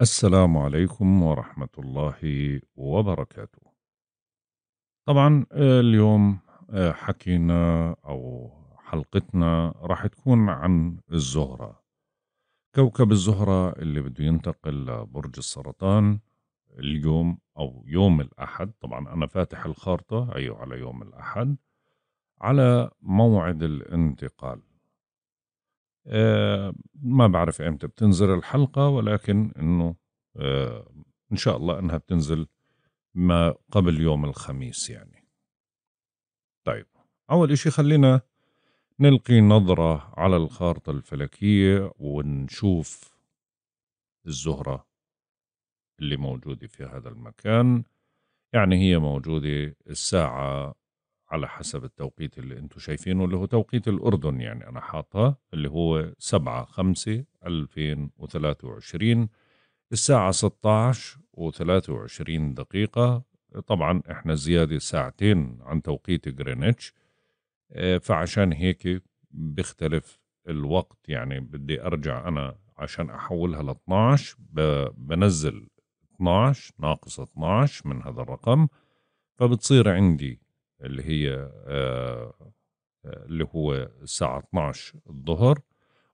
السلام عليكم ورحمة الله وبركاته. طبعًا آه، اليوم آه، حكينا أو حلقتنا راح تكون عن الزهرة. كوكب الزهرة اللي بده ينتقل لبرج السرطان اليوم أو يوم الأحد، طبعًا أنا فاتح الخارطة أيوه على يوم الأحد، على موعد الانتقال. آه، ما بعرف امتى بتنزل الحلقه ولكن انه آه، ان شاء الله انها بتنزل ما قبل يوم الخميس يعني طيب اول اشي خلينا نلقي نظرة على الخارطة الفلكية ونشوف الزهرة اللي موجودة في هذا المكان يعني هي موجودة الساعة على حسب التوقيت اللي انتم شايفينه اللي هو توقيت الأردن يعني أنا حاطه اللي هو 7 5 2023 الساعة 16 و23 دقيقة طبعا احنا زيادة ساعتين عن توقيت جرينتش آه، فعشان هيك بيختلف الوقت يعني بدي ارجع انا عشان احولها ل 12 بنزل 12 ناقص 12 من هذا الرقم فبتصير عندي اللي هي آه، آه، اللي هو الساعة 12 الظهر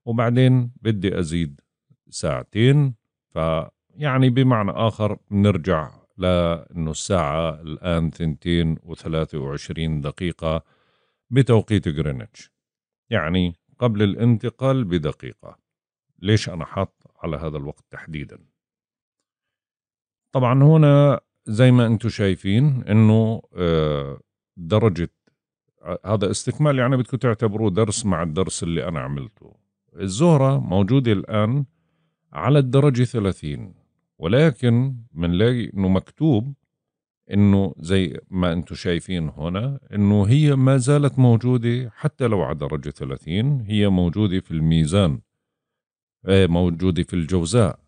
وبعدين بدي أزيد ساعتين فيعني بمعنى آخر بنرجع لأنه الساعة الآن ثنتين وثلاثة وعشرين دقيقة بتوقيت جرينتش يعني قبل الانتقال بدقيقة ليش أنا حاط على هذا الوقت تحديدا طبعا هنا زي ما انتم شايفين انه آه درجه هذا استكمال يعني بدكم تعتبروه درس مع الدرس اللي انا عملته الزهره موجوده الان على الدرجه 30 ولكن بنلاقي انه مكتوب انه زي ما انتم شايفين هنا انه هي ما زالت موجوده حتى لو على درجه 30 هي موجوده في الميزان آه، موجوده في الجوزاء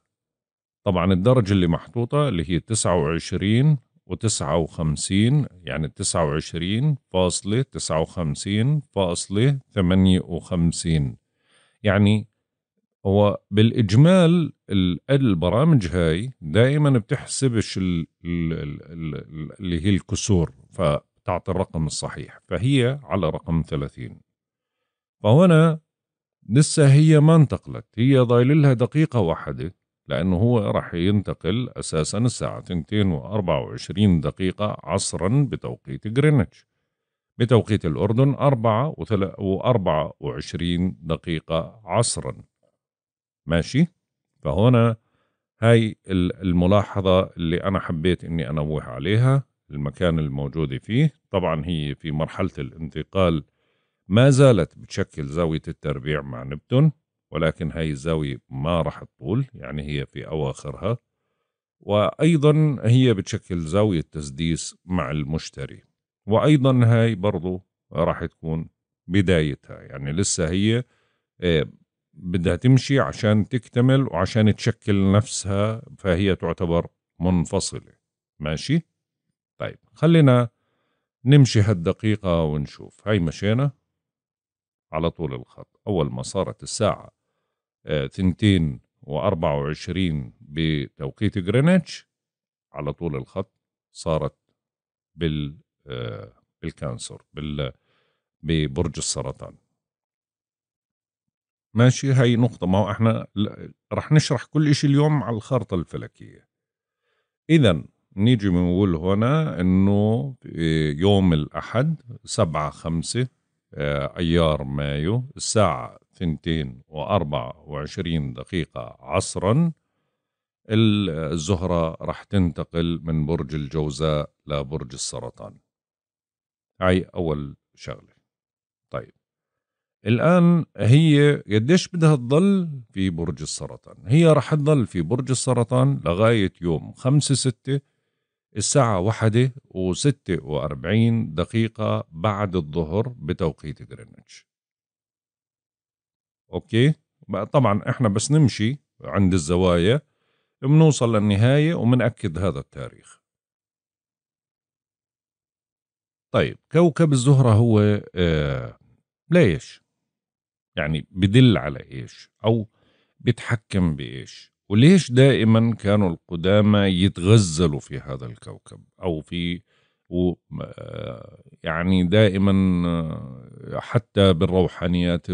طبعا الدرجه اللي محطوطه اللي هي 29 وتسعة وخمسين يعني تسعة وعشرين فاصلة تسعة وخمسين فاصلة ثمانية وخمسين يعني هو بالإجمال البرامج هاي دائما بتحسبش اللي هي الكسور فتعطي الرقم الصحيح فهي على رقم 30 فهنا لسه هي ما انتقلت هي ضايل لها دقيقة واحدة لأنه هو راح ينتقل أساسا الساعة 2 24 دقيقة عصرا بتوقيت جرينتش بتوقيت الأردن 4 و24 دقيقة عصرا ماشي فهنا هاي الملاحظة اللي أنا حبيت أني أنوه عليها المكان الموجودة فيه طبعا هي في مرحلة الانتقال ما زالت بتشكل زاوية التربيع مع نبتون ولكن هاي الزاوية ما راح تطول يعني هي في أواخرها وأيضا هي بتشكل زاوية تسديس مع المشتري وأيضا هاي برضو راح تكون بدايتها يعني لسه هي آه، بدها تمشي عشان تكتمل وعشان تشكل نفسها فهي تعتبر منفصلة ماشي طيب خلينا نمشي هالدقيقة ونشوف هاي مشينا على طول الخط أول ما صارت الساعة آه، ثنتين وأربعة وعشرين بتوقيت جرينتش على طول الخط صارت بال آه، بالكانسر بال ببرج السرطان ماشي هاي نقطة ما هو احنا رح نشرح كل اشي اليوم على الخارطة الفلكية اذا نيجي بنقول هنا انه يوم الاحد سبعة خمسة آه، ايار مايو الساعة ثنتين وأربع وعشرين دقيقة عصرا الزهرة رح تنتقل من برج الجوزاء لبرج السرطان هاي أول شغلة طيب الآن هي قديش بدها تضل في برج السرطان هي رح تضل في برج السرطان لغاية يوم خمسة ستة الساعة واحدة وستة وأربعين دقيقة بعد الظهر بتوقيت غرينتش اوكي بقى طبعا احنا بس نمشي عند الزوايا بنوصل للنهاية وبنأكد هذا التاريخ طيب كوكب الزهرة هو آه ليش يعني بدل على إيش أو بيتحكم بإيش وليش دائما كانوا القدامى يتغزلوا في هذا الكوكب أو في ويعني آه، دائما آه، حتى بالروحانيات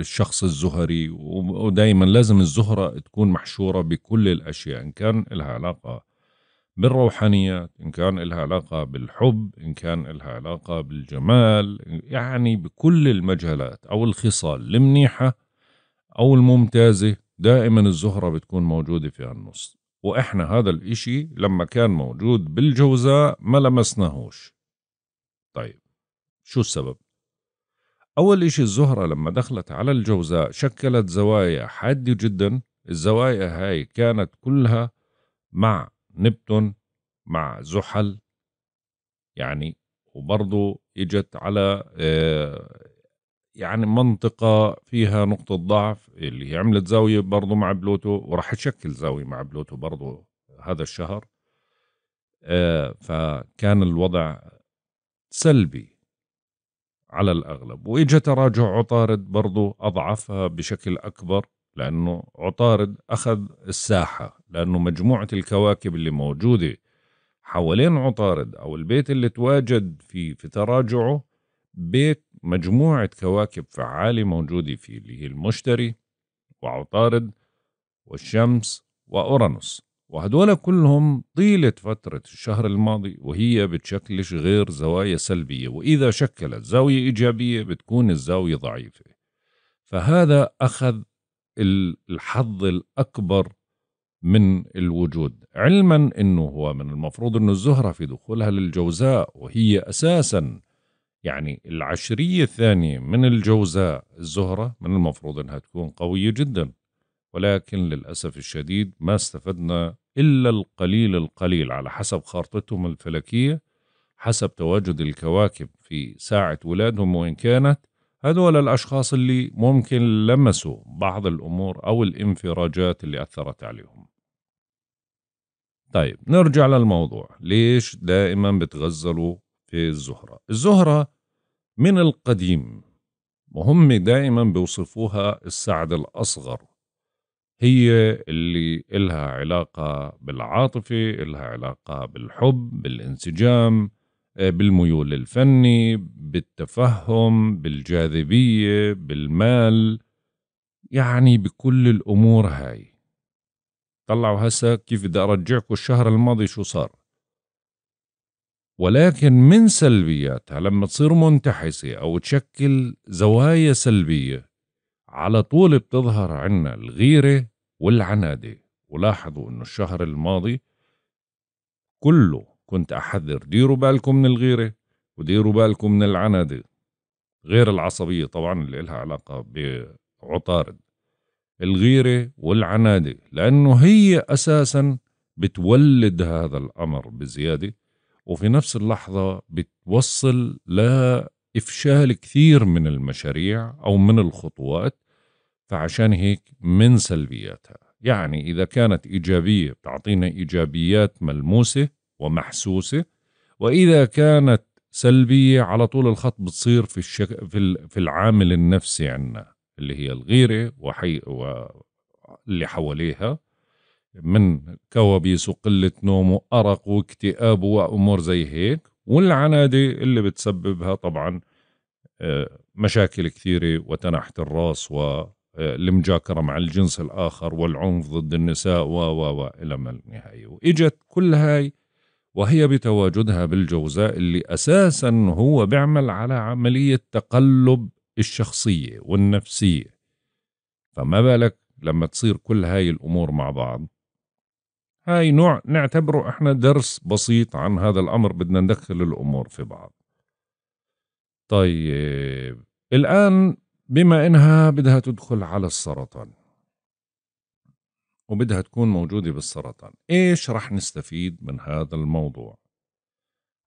الشخص الزهري ودائما لازم الزهرة تكون محشورة بكل الأشياء إن كان لها علاقة بالروحانيات إن كان لها علاقة بالحب إن كان لها علاقة بالجمال يعني بكل المجالات أو الخصال المنيحة أو الممتازة دائما الزهرة بتكون موجودة في النص وإحنا هذا الإشي لما كان موجود بالجوزاء ما لمسناهوش طيب شو السبب؟ أول إشي الزهرة لما دخلت على الجوزاء شكلت زوايا حادة جدا الزوايا هاي كانت كلها مع نبتون مع زحل يعني وبرضه اجت على آه، يعني منطقة فيها نقطة ضعف اللي هي عملت زاوية برضه مع بلوتو وراح تشكل زاوية مع بلوتو برضه هذا الشهر آه فكان الوضع سلبي على الأغلب وإجا تراجع عطارد برضه أضعفها بشكل أكبر لأنه عطارد أخذ الساحة لأنه مجموعة الكواكب اللي موجودة حوالين عطارد أو البيت اللي تواجد فيه في تراجعه بيت مجموعة كواكب فعالة موجودة فيه اللي هي المشتري وعطارد والشمس وأورانوس وهدول كلهم طيلة فترة الشهر الماضي وهي بتشكلش غير زوايا سلبية وإذا شكلت زاوية إيجابية بتكون الزاوية ضعيفة فهذا أخذ الحظ الأكبر من الوجود علما أنه هو من المفروض أن الزهرة في دخولها للجوزاء وهي أساساً يعني العشرية الثانية من الجوزاء الزهرة من المفروض أنها تكون قوية جدا ولكن للأسف الشديد ما استفدنا إلا القليل القليل على حسب خارطتهم الفلكية حسب تواجد الكواكب في ساعة ولادهم وإن كانت هذول الأشخاص اللي ممكن لمسوا بعض الأمور أو الانفراجات اللي أثرت عليهم طيب نرجع للموضوع ليش دائما بتغزلوا الزهرة الزهرة من القديم وهم دائما بيوصفوها السعد الأصغر هي اللي إلها علاقة بالعاطفة إلها علاقة بالحب بالانسجام آه، بالميول الفني بالتفهم بالجاذبية بالمال يعني بكل الأمور هاي طلعوا هسا كيف بدي أرجعكم الشهر الماضي شو صار ولكن من سلبياتها لما تصير منتحسة أو تشكل زوايا سلبية على طول بتظهر عنا الغيرة والعنادة ولاحظوا أنه الشهر الماضي كله كنت أحذر ديروا بالكم من الغيرة وديروا بالكم من العنادة غير العصبية طبعا اللي لها علاقة بعطارد الغيرة والعنادة لأنه هي أساسا بتولد هذا الأمر بزيادة وفي نفس اللحظة بتوصل لإفشال كثير من المشاريع أو من الخطوات فعشان هيك من سلبياتها يعني إذا كانت إيجابية بتعطينا إيجابيات ملموسة ومحسوسة وإذا كانت سلبية على طول الخط بتصير في, الشك... في, في العامل النفسي عنا اللي هي الغيرة وحي... واللي حواليها من كوابيس وقلة نوم وأرق واكتئاب وأمور زي هيك والعنادة اللي بتسببها طبعا آه، مشاكل كثيرة وتنحت الراس والمجاكرة آه، مع الجنس الآخر والعنف ضد النساء و و و إلى ما النهاية وإجت كل هاي وهي بتواجدها بالجوزاء اللي أساسا هو بيعمل على عملية تقلب الشخصية والنفسية فما بالك لما تصير كل هاي الأمور مع بعض هاي نوع نعتبره احنا درس بسيط عن هذا الأمر بدنا ندخل الأمور في بعض طيب الآن بما إنها بدها تدخل على السرطان وبدها تكون موجودة بالسرطان إيش رح نستفيد من هذا الموضوع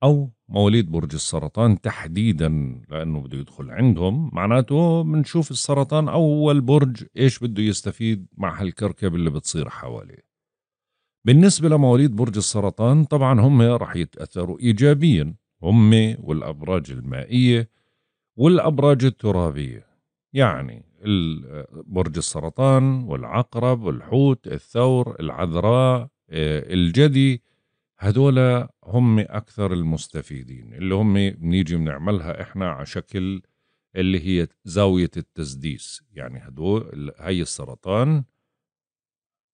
أو مواليد برج السرطان تحديدا لأنه بده يدخل عندهم معناته بنشوف السرطان أول برج إيش بده يستفيد مع هالكركبة اللي بتصير حواليه بالنسبة لمواليد برج السرطان طبعا هم رح يتأثروا إيجابيا هم والأبراج المائية والأبراج الترابية يعني برج السرطان والعقرب والحوت الثور العذراء آه، الجدي هدول هم أكثر المستفيدين اللي هم بنيجي بنعملها إحنا على شكل اللي هي زاوية التسديس يعني هدول هي السرطان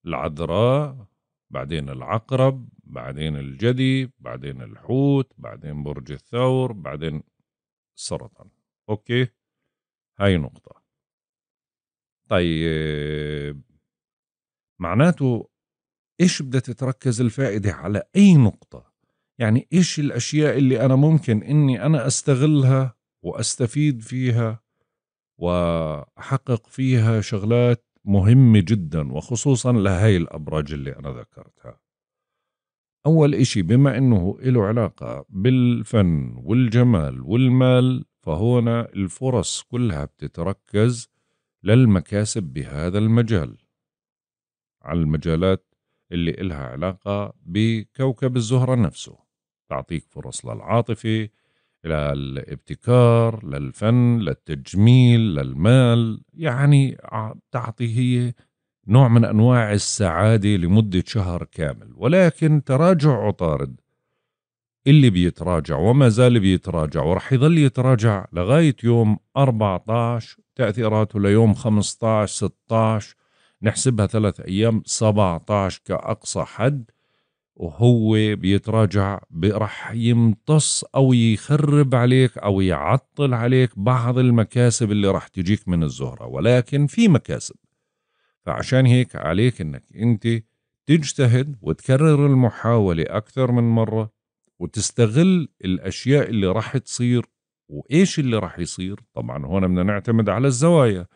العذراء بعدين العقرب بعدين الجدي بعدين الحوت بعدين برج الثور بعدين السرطان أوكي هاي نقطة طيب معناته إيش بدها تتركز الفائدة على أي نقطة يعني إيش الأشياء اللي أنا ممكن إني أنا أستغلها وأستفيد فيها وأحقق فيها شغلات مهمة جدا وخصوصا لهي الأبراج اللي أنا ذكرتها أول إشي بما أنه له علاقة بالفن والجمال والمال فهنا الفرص كلها بتتركز للمكاسب بهذا المجال على المجالات اللي إلها علاقة بكوكب الزهرة نفسه تعطيك فرص للعاطفة إلى الابتكار للفن للتجميل للمال يعني تعطي هي نوع من أنواع السعادة لمدة شهر كامل ولكن تراجع عطارد اللي بيتراجع وما زال بيتراجع ورح يظل يتراجع لغاية يوم 14 تأثيراته ليوم 15 16 نحسبها ثلاث أيام 17 كأقصى حد وهو بيتراجع راح يمتص او يخرب عليك او يعطل عليك بعض المكاسب اللي راح تجيك من الزهره ولكن في مكاسب فعشان هيك عليك انك انت تجتهد وتكرر المحاوله اكثر من مره وتستغل الاشياء اللي راح تصير وايش اللي راح يصير طبعا هون بدنا نعتمد على الزوايا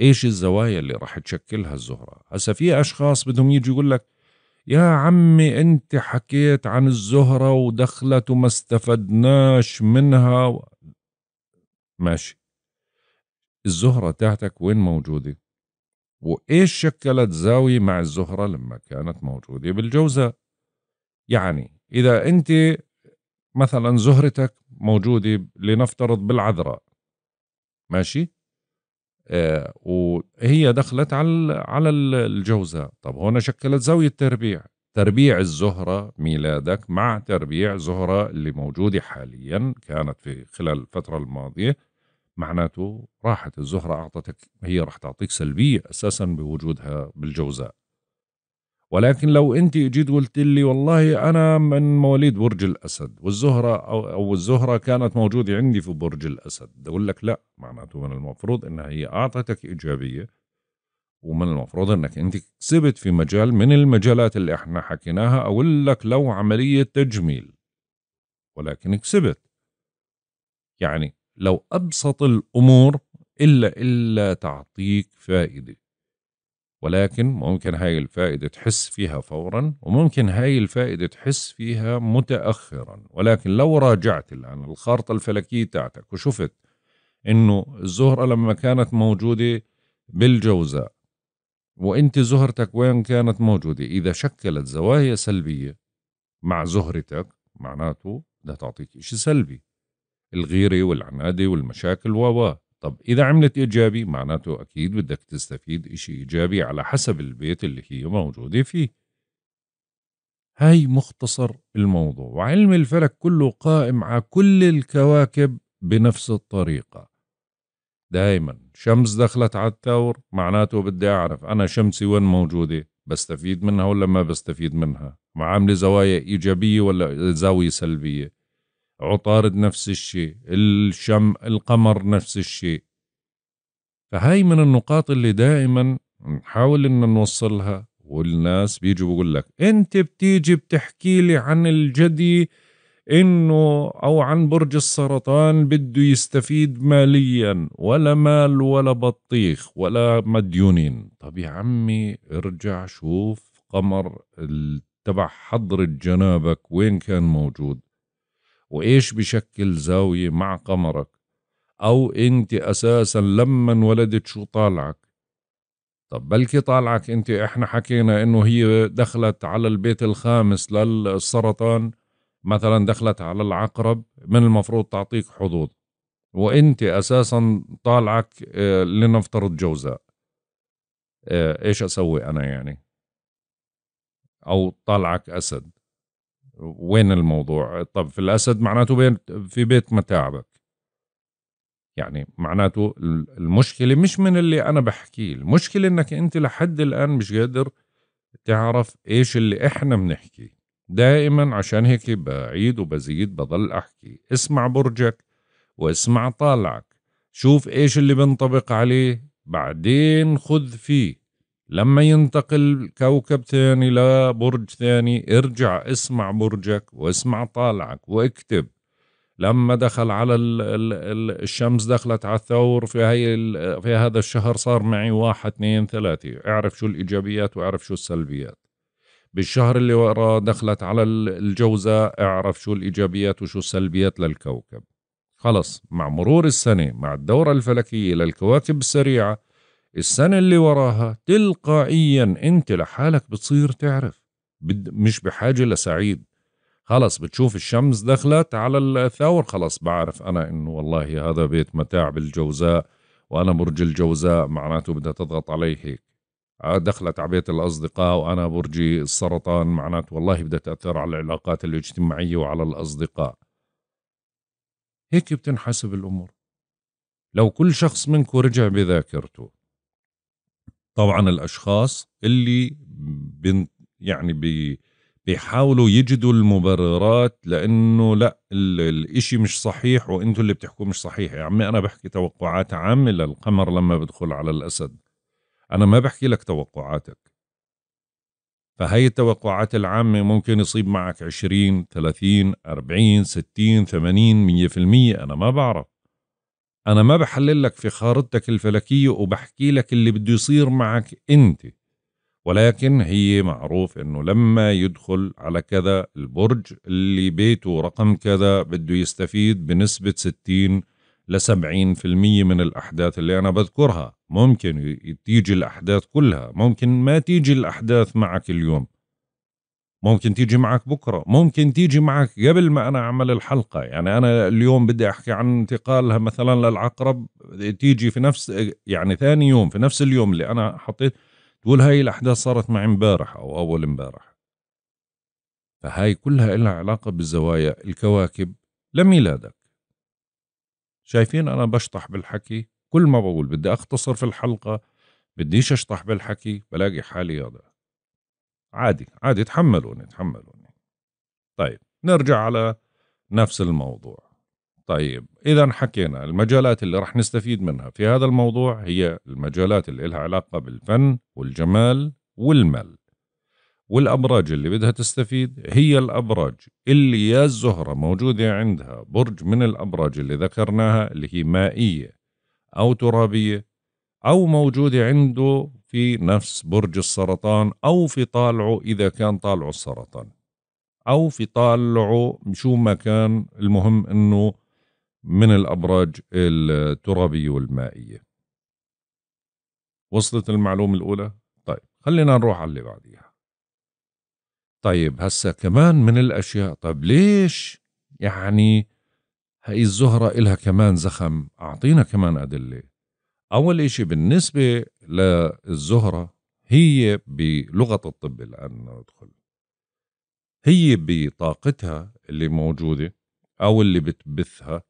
ايش الزوايا اللي راح تشكلها الزهره هسا في اشخاص بدهم يجي يقول لك يا عمي انت حكيت عن الزهرة ودخلت وما استفدناش منها و... ماشي الزهرة تاعتك وين موجودة وإيش شكلت زاوية مع الزهرة لما كانت موجودة بالجوزاء يعني إذا أنت مثلا زهرتك موجودة لنفترض بالعذراء ماشي آه، وهي دخلت على على الجوزاء طب هون شكلت زاوية تربيع تربيع الزهرة ميلادك مع تربيع زهرة اللي موجودة حاليا كانت في خلال الفترة الماضية معناته راحت الزهرة أعطتك هي راح تعطيك سلبية أساسا بوجودها بالجوزاء ولكن لو انت اجيت قلت لي والله انا من مواليد برج الاسد والزهره او, أو الزهره كانت موجوده عندي في برج الاسد بقول لك لا معناته من المفروض انها هي اعطتك ايجابيه ومن المفروض انك انت كسبت في مجال من المجالات اللي احنا حكيناها اقول لك لو عمليه تجميل ولكن كسبت يعني لو ابسط الامور الا الا تعطيك فائده ولكن ممكن هاي الفائدة تحس فيها فورا وممكن هاي الفائدة تحس فيها متأخرا ولكن لو راجعت الآن الخارطة الفلكية تاعتك وشفت إنه الزهرة لما كانت موجودة بالجوزاء وانت زهرتك وين كانت موجودة إذا شكلت زوايا سلبية مع زهرتك معناته بدها تعطيك إشي سلبي الغيرة والعنادة والمشاكل و طب إذا عملت إيجابي معناته أكيد بدك تستفيد إشي إيجابي على حسب البيت اللي هي موجودة فيه هاي مختصر الموضوع وعلم الفلك كله قائم على كل الكواكب بنفس الطريقة دائما شمس دخلت على الثور معناته بدي أعرف أنا شمسي وين موجودة بستفيد منها ولا ما بستفيد منها معاملة زوايا إيجابية ولا زاوية سلبية عطارد نفس الشيء الشم القمر نفس الشيء فهاي من النقاط اللي دائما نحاول ان نوصلها والناس بيجوا بيقول لك انت بتيجي بتحكي لي عن الجدي انه او عن برج السرطان بده يستفيد ماليا ولا مال ولا بطيخ ولا مديونين طب يا عمي ارجع شوف قمر تبع حضرة جنابك وين كان موجود وإيش بشكل زاوية مع قمرك أو أنت أساسا لما انولدت شو طالعك طب بلكي طالعك أنت إحنا حكينا إنه هي دخلت على البيت الخامس للسرطان مثلا دخلت على العقرب من المفروض تعطيك حظوظ وانت اساسا طالعك آه، لنفترض جوزاء آه، ايش اسوي انا يعني او طالعك اسد وين الموضوع طب في الأسد معناته بين في بيت متاعبك يعني معناته المشكلة مش من اللي أنا بحكيه المشكلة إنك أنت لحد الآن مش قادر تعرف إيش اللي إحنا بنحكيه دائما عشان هيك بعيد وبزيد بضل أحكي اسمع برجك واسمع طالعك شوف إيش اللي بنطبق عليه بعدين خذ فيه لما ينتقل كوكب ثاني لبرج ثاني ارجع اسمع برجك واسمع طالعك واكتب لما دخل على ال ال الشمس دخلت على الثور في هي في هذا الشهر صار معي واحد اثنين ثلاثة اعرف شو الإيجابيات واعرف شو السلبيات بالشهر اللي وراه دخلت على الجوزاء اعرف شو الإيجابيات وشو السلبيات للكوكب خلص مع مرور السنة مع الدورة الفلكية للكواكب السريعة السنة اللي وراها تلقائيا انت لحالك بتصير تعرف مش بحاجة لسعيد خلص بتشوف الشمس دخلت على الثور خلص بعرف أنا إنه والله هذا بيت متاع بالجوزاء وأنا برج الجوزاء معناته بدها تضغط علي هيك آه، دخلت على بيت الأصدقاء وأنا برجي السرطان معناته والله بدها تأثر على العلاقات الاجتماعية وعلى الأصدقاء هيك بتنحسب الأمور لو كل شخص منكم رجع بذاكرته طبعا الاشخاص اللي بن يعني بي بيحاولوا يجدوا المبررات لانه لا الاشي مش صحيح وانتوا اللي بتحكوه مش صحيح يا عمي انا بحكي توقعات عامه للقمر لما بدخل على الاسد انا ما بحكي لك توقعاتك فهي التوقعات العامة ممكن يصيب معك 20 30 40 60 80 100% أنا ما بعرف انا ما بحلل لك في خارطتك الفلكيه وبحكي لك اللي بده يصير معك انت ولكن هي معروف انه لما يدخل على كذا البرج اللي بيته رقم كذا بده يستفيد بنسبه 60 ل 70% من الاحداث اللي انا بذكرها ممكن تيجي الاحداث كلها ممكن ما تيجي الاحداث معك اليوم ممكن تيجي معك بكره ممكن تيجي معك قبل ما انا اعمل الحلقه يعني انا اليوم بدي احكي عن انتقالها مثلا للعقرب تيجي في نفس يعني ثاني يوم في نفس اليوم اللي انا حطيت تقول هاي الاحداث صارت معي امبارح او اول امبارح فهاي كلها لها علاقه بالزوايا الكواكب لميلادك شايفين انا بشطح بالحكي كل ما بقول بدي اختصر في الحلقه بديش اشطح بالحكي بلاقي حالي هذا عادي عادي تحملوني تحملوني طيب نرجع على نفس الموضوع طيب إذا حكينا المجالات اللي رح نستفيد منها في هذا الموضوع هي المجالات اللي لها علاقة بالفن والجمال والمال والأبراج اللي بدها تستفيد هي الأبراج اللي يا الزهرة موجودة عندها برج من الأبراج اللي ذكرناها اللي هي مائية أو ترابية أو موجودة عنده في نفس برج السرطان أو في طالعه إذا كان طالعه السرطان أو في طالعه شو ما كان المهم أنه من الأبراج الترابية والمائية وصلت المعلومة الأولى؟ طيب خلينا نروح على اللي بعديها طيب هسا كمان من الأشياء طيب ليش يعني هاي الزهرة إلها كمان زخم أعطينا كمان أدلة أول إشي بالنسبة للزهرة هي بلغة الطب الآن ندخل هي بطاقتها اللي موجودة أو اللي بتبثها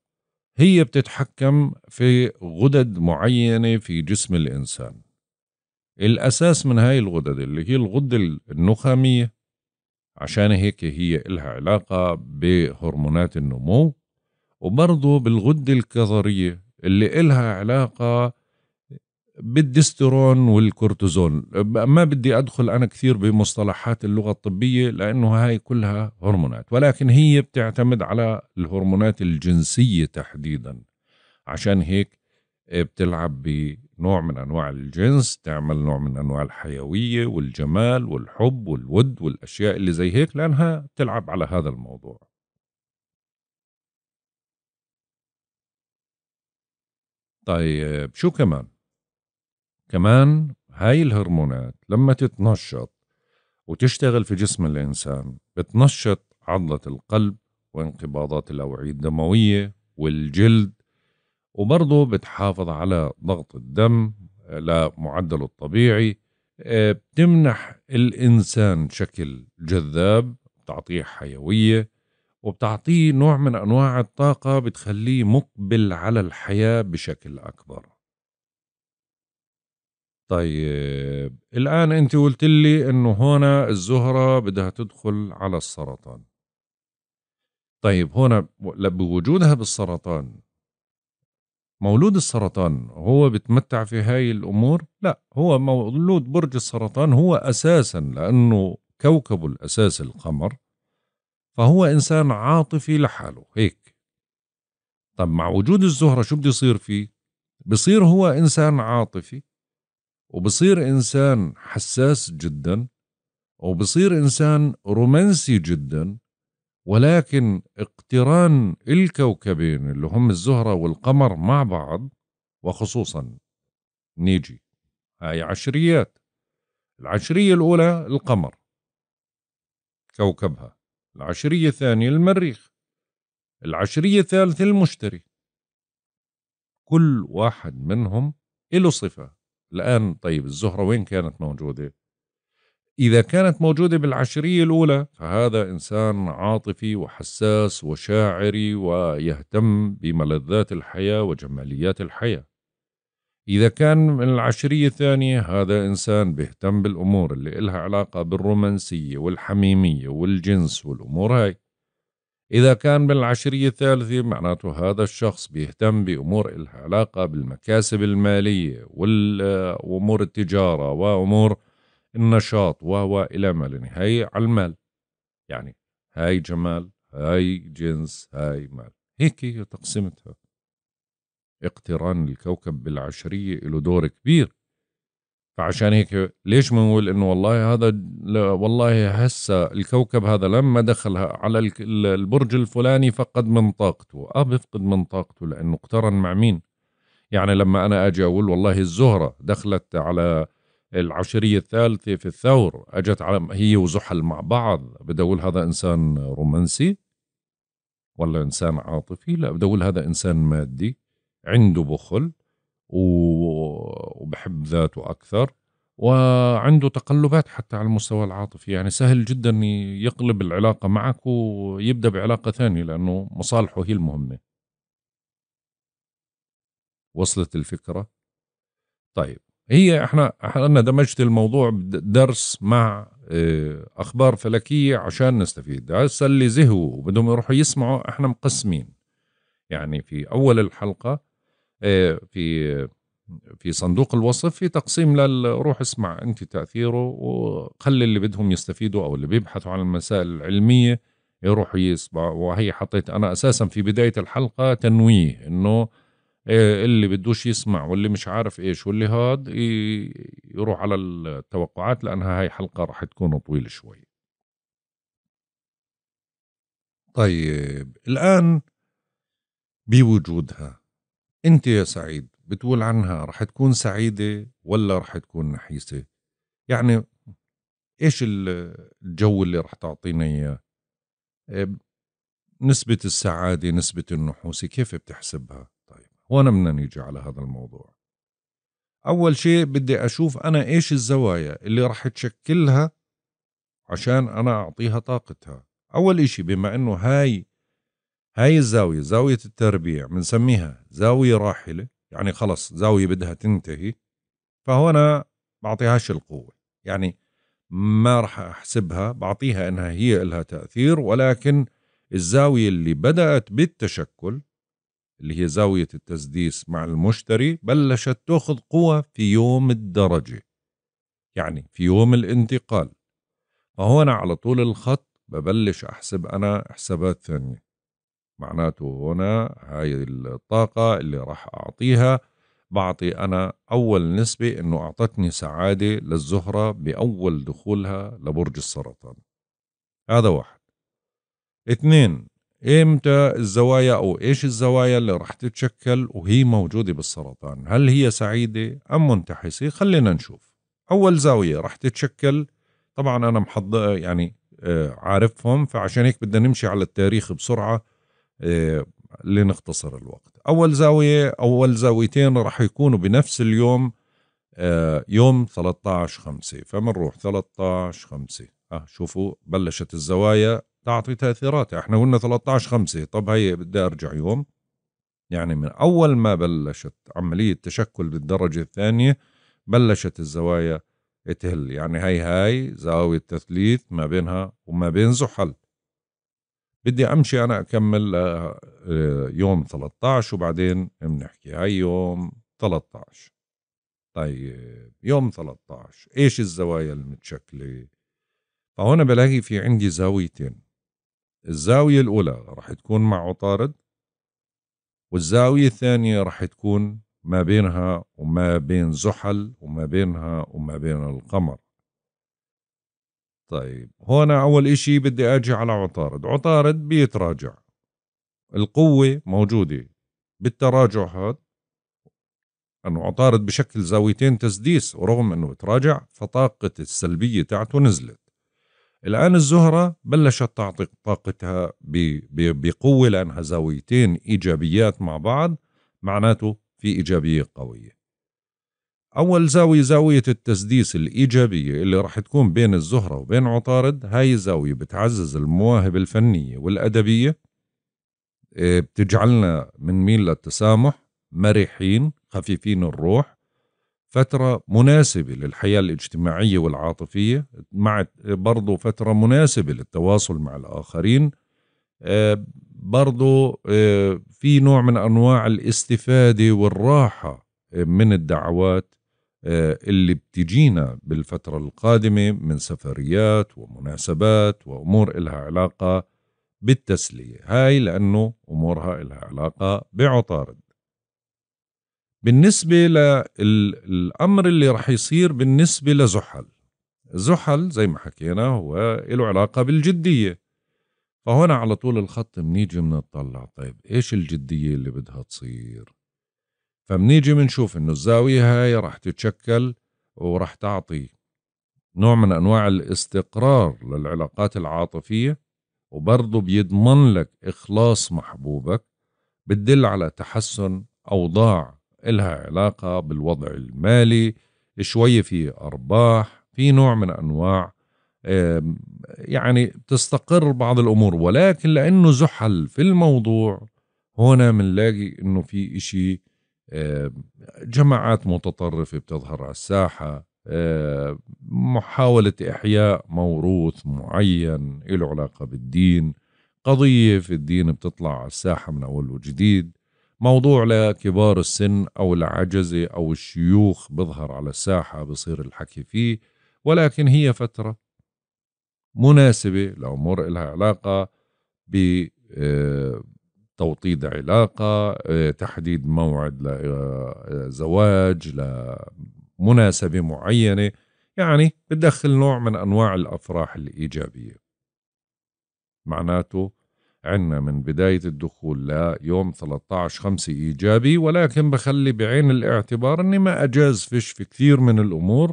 هي بتتحكم في غدد معينة في جسم الإنسان الأساس من هاي الغدد اللي هي الغدة النخامية عشان هيك هي إلها علاقة بهرمونات النمو وبرضه بالغدة الكظرية اللي إلها علاقة بالدستيرون والكورتيزون ما بدي أدخل أنا كثير بمصطلحات اللغة الطبية لأنه هاي كلها هرمونات ولكن هي بتعتمد على الهرمونات الجنسية تحديدا عشان هيك آه، بتلعب بنوع من أنواع الجنس تعمل نوع من أنواع الحيوية والجمال والحب والود والأشياء اللي زي هيك لأنها بتلعب على هذا الموضوع طيب شو كمان كمان هاي الهرمونات لما تتنشط وتشتغل في جسم الإنسان بتنشط عضلة القلب وانقباضات الأوعية الدموية والجلد وبرضه بتحافظ على ضغط الدم لمعدله الطبيعي آه، بتمنح الإنسان شكل جذاب بتعطيه حيوية وبتعطيه نوع من أنواع الطاقة بتخليه مقبل على الحياة بشكل أكبر طيب الآن أنت قلت لي إنه هنا الزهرة بدها تدخل على السرطان طيب هنا بوجودها بالسرطان مولود السرطان هو بتمتع في هاي الأمور؟ لا هو مولود برج السرطان هو أساسا لأنه كوكبه الأساس القمر فهو إنسان عاطفي لحاله هيك طب مع وجود الزهرة شو بده يصير فيه؟ بصير هو إنسان عاطفي وبصير إنسان حساس جدا وبصير إنسان رومانسي جدا ولكن اقتران الكوكبين اللي هم الزهرة والقمر مع بعض وخصوصا نيجي هاي عشريات العشرية الأولى القمر كوكبها العشرية الثانية المريخ العشرية الثالثة المشتري كل واحد منهم له صفة الآن طيب الزهرة وين كانت موجودة؟ إذا كانت موجودة بالعشرية الأولى فهذا إنسان عاطفي وحساس وشاعري ويهتم بملذات الحياة وجماليات الحياة إذا كان من العشرية الثانية هذا إنسان بيهتم بالأمور اللي إلها علاقة بالرومانسية والحميمية والجنس والأمور هاي إذا كان بالعشرية الثالثة معناته هذا الشخص بيهتم بأمور إلها علاقة بالمكاسب المالية وأمور التجارة وأمور النشاط وهو إلى ما لنهاية على المال يعني هاي جمال هاي جنس هاي مال هيك هي تقسيمتها اقتران الكوكب بالعشرية له دور كبير فعشان هيك ليش بنقول انه والله هذا والله هسه الكوكب هذا لما دخل على البرج الفلاني فقد من طاقته، اه بفقد من طاقته لانه اقترن مع مين؟ يعني لما انا اجي اقول والله الزهره دخلت على العشريه الثالثه في الثور، اجت على هي وزحل مع بعض، بدي اقول هذا انسان رومانسي ولا انسان عاطفي؟ لا بدي اقول هذا انسان مادي عنده بخل وبحب ذاته أكثر وعنده تقلبات حتى على المستوى العاطفي يعني سهل جدا يقلب العلاقة معك ويبدأ بعلاقة ثانية لأنه مصالحه هي المهمة وصلت الفكرة طيب هي احنا انا دمجت الموضوع درس مع آه، اخبار فلكيه عشان نستفيد هسه اللي زهوا وبدهم يروحوا يسمعوا احنا مقسمين يعني في اول الحلقه في في صندوق الوصف في تقسيم للروح اسمع انت تاثيره وخلي اللي بدهم يستفيدوا او اللي بيبحثوا عن المسائل العلميه يروحوا يسمعوا وهي حطيت انا اساسا في بدايه الحلقه تنويه انه آه، اللي بدوش يسمع واللي مش عارف ايش واللي هاد يروح على التوقعات لانها هاي حلقه راح تكون طويله شوي طيب الان بوجودها انت يا سعيد بتقول عنها رح تكون سعيدة ولا رح تكون نحيسة يعني ايش الجو اللي رح تعطينا اياه آه، نسبة السعادة نسبة النحوسة كيف بتحسبها طيب هون بدنا نيجي على هذا الموضوع أول شيء بدي أشوف أنا إيش الزوايا اللي رح تشكلها عشان أنا أعطيها طاقتها أول إشي بما أنه هاي هاي الزاوية زاوية التربيع بنسميها زاوية راحلة يعني خلص زاوية بدها تنتهي فهنا بعطيهاش القوة يعني ما راح أحسبها بعطيها أنها هي إلها تأثير ولكن الزاوية اللي بدأت بالتشكل اللي هي زاوية التسديس مع المشتري بلشت تأخذ قوة في يوم الدرجة يعني في يوم الانتقال فهنا على طول الخط ببلش أحسب أنا حسابات ثانية معناته هنا هاي الطاقة اللي راح أعطيها بعطي أنا أول نسبة أنه أعطتني سعادة للزهرة بأول دخولها لبرج السرطان هذا واحد اثنين امتى الزوايا او ايش الزوايا اللي راح تتشكل وهي موجوده بالسرطان هل هي سعيده ام منتحسه خلينا نشوف اول زاويه راح تتشكل طبعا انا محض يعني آه، عارفهم فعشان هيك بدنا نمشي على التاريخ بسرعه إيه، لنختصر الوقت أول زاوية أول زاويتين راح يكونوا بنفس اليوم آه، يوم 13 خمسة فبنروح 13 خمسة أه شوفوا بلشت الزوايا تعطي تأثيراتها احنا قلنا 13 خمسة طب هي بدي أرجع يوم يعني من أول ما بلشت عملية تشكل بالدرجة الثانية بلشت الزوايا تهل يعني هاي هاي زاوية تثليث ما بينها وما بين زحل بدي امشي انا اكمل آه، آه، يوم 13 وبعدين بنحكي هاي يوم 13 طيب يوم 13 ايش الزوايا المتشكله فهون بلاقي في عندي زاويتين الزاويه الاولى راح تكون مع عطارد والزاويه الثانيه راح تكون ما بينها وما بين زحل وما بينها وما بين القمر طيب هون أول إشي بدي أجي على عطارد عطارد بيتراجع القوة موجودة بالتراجع هذا أنه عطارد بشكل زاويتين تسديس ورغم أنه تراجع فطاقة السلبية تاعته نزلت الآن الزهرة بلشت تعطي طاقتها بقوة لأنها زاويتين إيجابيات مع بعض معناته في إيجابية قوية أول زاوية زاوية التسديس الإيجابية اللي راح تكون بين الزهرة وبين عطارد هاي الزاوية بتعزز المواهب الفنية والأدبية آه، بتجعلنا من ميل للتسامح مرحين خفيفين الروح فترة مناسبة للحياة الاجتماعية والعاطفية مع برضو فترة مناسبة للتواصل مع الآخرين آه، برضو آه، في نوع من أنواع الاستفادة والراحة من الدعوات آه، اللي بتجينا بالفترة القادمة من سفريات ومناسبات وأمور إلها علاقة بالتسلية هاي لأنه أمورها إلها علاقة بعطارد بالنسبة للأمر اللي رح يصير بالنسبة لزحل زحل زي ما حكينا هو له علاقة بالجدية فهنا على طول الخط بنيجي بنطلع طيب ايش الجدية اللي بدها تصير فبنيجي بنشوف انه الزاوية هاي رح تتشكل ورح تعطي نوع من انواع الاستقرار للعلاقات العاطفية وبرضه بيضمن لك اخلاص محبوبك بتدل على تحسن اوضاع إلها علاقة بالوضع المالي شوي في أرباح في نوع من أنواع يعني بتستقر بعض الأمور ولكن لأنه زحل في الموضوع هنا بنلاقي أنه في إشي جماعات متطرفة بتظهر على الساحة محاولة إحياء موروث معين له علاقة بالدين قضية في الدين بتطلع على الساحة من أول وجديد موضوع لكبار السن أو العجزة أو الشيوخ بظهر على الساحة بصير الحكي فيه ولكن هي فترة مناسبة لأمور لها علاقة ب آه، توطيد علاقة آه، تحديد موعد لزواج آه، لمناسبة معينة يعني بتدخل نوع من أنواع الأفراح الإيجابية معناته عنا من بداية الدخول ليوم 13 خمسة إيجابي ولكن بخلي بعين الاعتبار أني ما أجاز فيش في كثير من الأمور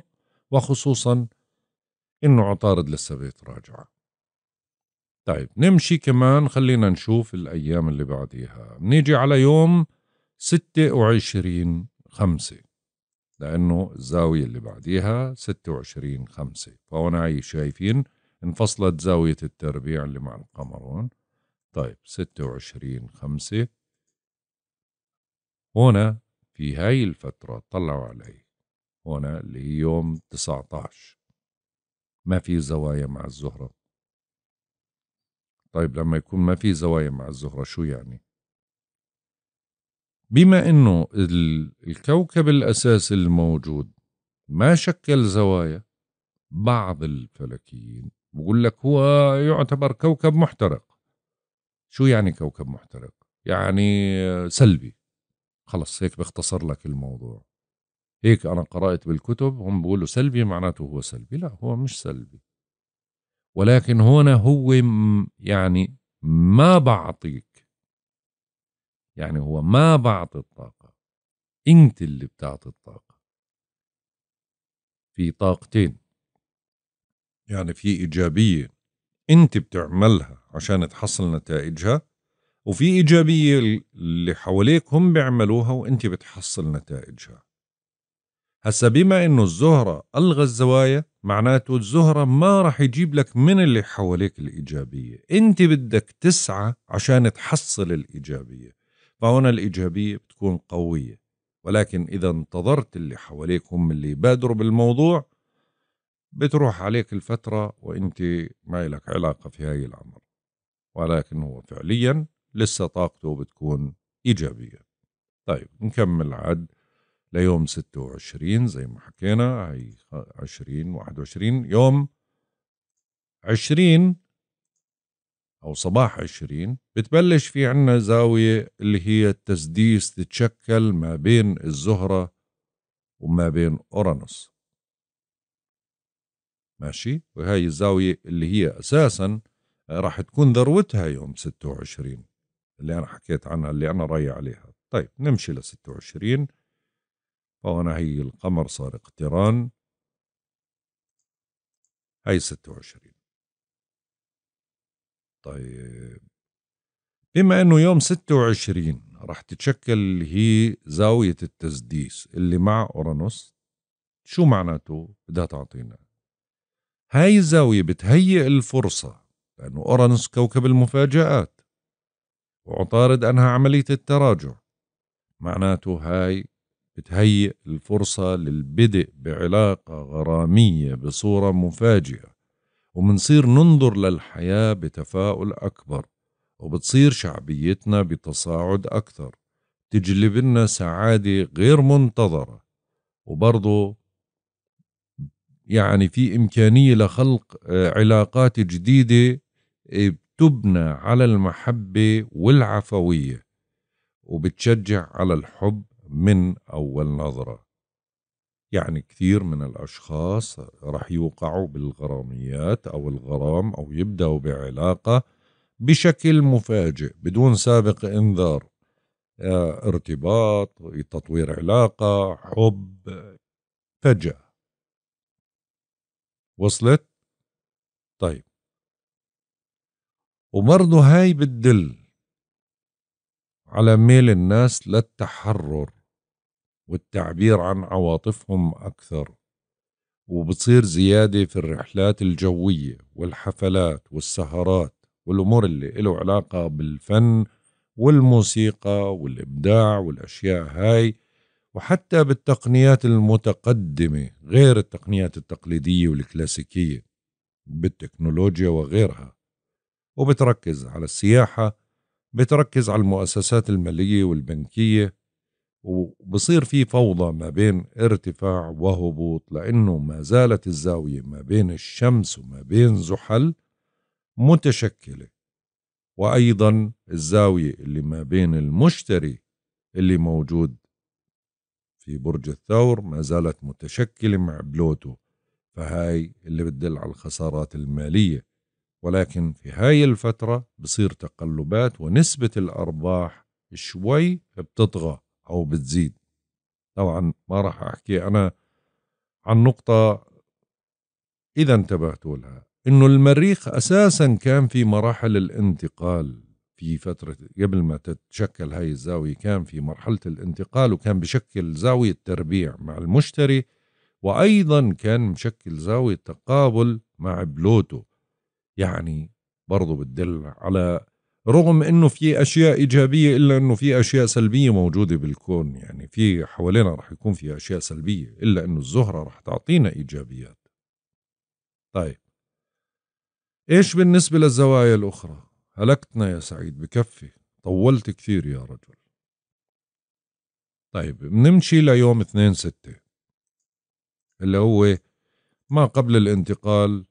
وخصوصا أنه عطارد لسه بيتراجع طيب نمشي كمان خلينا نشوف الأيام اللي بعديها بنيجي على يوم ستة وعشرين خمسة لأنه الزاوية اللي بعديها ستة وعشرين خمسة فهون هي شايفين انفصلت زاوية التربيع اللي مع القمر هون طيب ستة وعشرين خمسة هنا في هاي الفترة طلعوا علي هنا اللي هي يوم عشر ما في زوايا مع الزهرة طيب لما يكون ما في زوايا مع الزهرة شو يعني؟ بما أنه الكوكب الأساسي الموجود ما شكل زوايا بعض الفلكيين بقول لك هو يعتبر كوكب محترق شو يعني كوكب محترق؟ يعني سلبي خلص هيك بختصر لك الموضوع هيك أنا قرأت بالكتب هم بيقولوا سلبي معناته هو سلبي لا هو مش سلبي ولكن هنا هو يعني ما بعطيك يعني هو ما بعطي الطاقة انت اللي بتعطي الطاقة في طاقتين يعني في إيجابية انت بتعملها عشان تحصل نتائجها وفي إيجابية اللي حواليك هم بيعملوها وانت بتحصل نتائجها هسا بما انه الزهرة الغى الزوايا معناته الزهرة ما رح يجيب لك من اللي حواليك الإيجابية انت بدك تسعى عشان تحصل الإيجابية فهنا الإيجابية بتكون قوية ولكن إذا انتظرت اللي حواليك هم اللي يبادروا بالموضوع بتروح عليك الفترة وانت ما لك علاقة في هاي الأمر ولكن هو فعليا لسه طاقته بتكون إيجابية طيب نكمل عد ليوم 26 زي ما حكينا هي 20 21 يوم 20 أو صباح 20 بتبلش في عنا زاوية اللي هي التسديس تتشكل ما بين الزهرة وما بين أورانوس ماشي وهي الزاوية اللي هي أساسا راح تكون ذروتها يوم 26 اللي أنا حكيت عنها اللي أنا راي عليها طيب نمشي ل 26 ونهي القمر صار اقتران هاي 26 طيب بما أنه يوم 26 راح تتشكل هي زاوية التسديس اللي مع أورانوس شو معناته بدها تعطينا هاي الزاوية بتهيئ الفرصة لأنه أورانوس كوكب المفاجآت وعطارد انها عملية التراجع معناته هاي بتهيئ الفرصة للبدء بعلاقة غرامية بصورة مفاجئة ومنصير ننظر للحياة بتفاؤل أكبر وبتصير شعبيتنا بتصاعد أكثر تجلب لنا سعادة غير منتظرة وبرضو يعني في إمكانية لخلق آه، علاقات جديدة آه، بتبنى على المحبة والعفوية وبتشجع على الحب من أول نظرة يعني كثير من الأشخاص رح يوقعوا بالغراميات أو الغرام أو يبدأوا بعلاقة بشكل مفاجئ بدون سابق إنذار آه، ارتباط تطوير علاقة حب فجأة وصلت طيب وبرضه هاي بتدل على ميل الناس للتحرر والتعبير عن عواطفهم أكثر وبتصير زيادة في الرحلات الجوية والحفلات والسهرات والأمور اللي له علاقة بالفن والموسيقى والإبداع والأشياء هاي وحتى بالتقنيات المتقدمة غير التقنيات التقليدية والكلاسيكية بالتكنولوجيا وغيرها وبتركز على السياحة بتركز على المؤسسات المالية والبنكية وبصير في فوضى ما بين ارتفاع وهبوط لأنه ما زالت الزاوية ما بين الشمس وما بين زحل متشكلة وأيضا الزاوية اللي ما بين المشتري اللي موجود في برج الثور ما زالت متشكلة مع بلوتو فهاي اللي بتدل على الخسارات المالية ولكن في هاي الفترة بصير تقلبات ونسبة الأرباح شوي بتطغى أو بتزيد طبعا ما راح أحكي أنا عن نقطة إذا انتبهتوا لها إنه المريخ أساسا كان في مراحل الانتقال في فترة قبل ما تتشكل هاي الزاوية كان في مرحلة الانتقال وكان بشكل زاوية تربيع مع المشتري وأيضا كان مشكل زاوية تقابل مع بلوتو يعني برضو بتدل على رغم انه في اشياء ايجابيه الا انه في اشياء سلبيه موجوده بالكون يعني في حوالينا رح يكون في اشياء سلبيه الا انه الزهره رح تعطينا ايجابيات طيب ايش بالنسبه للزوايا الاخرى هلكتنا يا سعيد بكفي طولت كثير يا رجل طيب بنمشي ليوم 2 6 اللي هو ما قبل الانتقال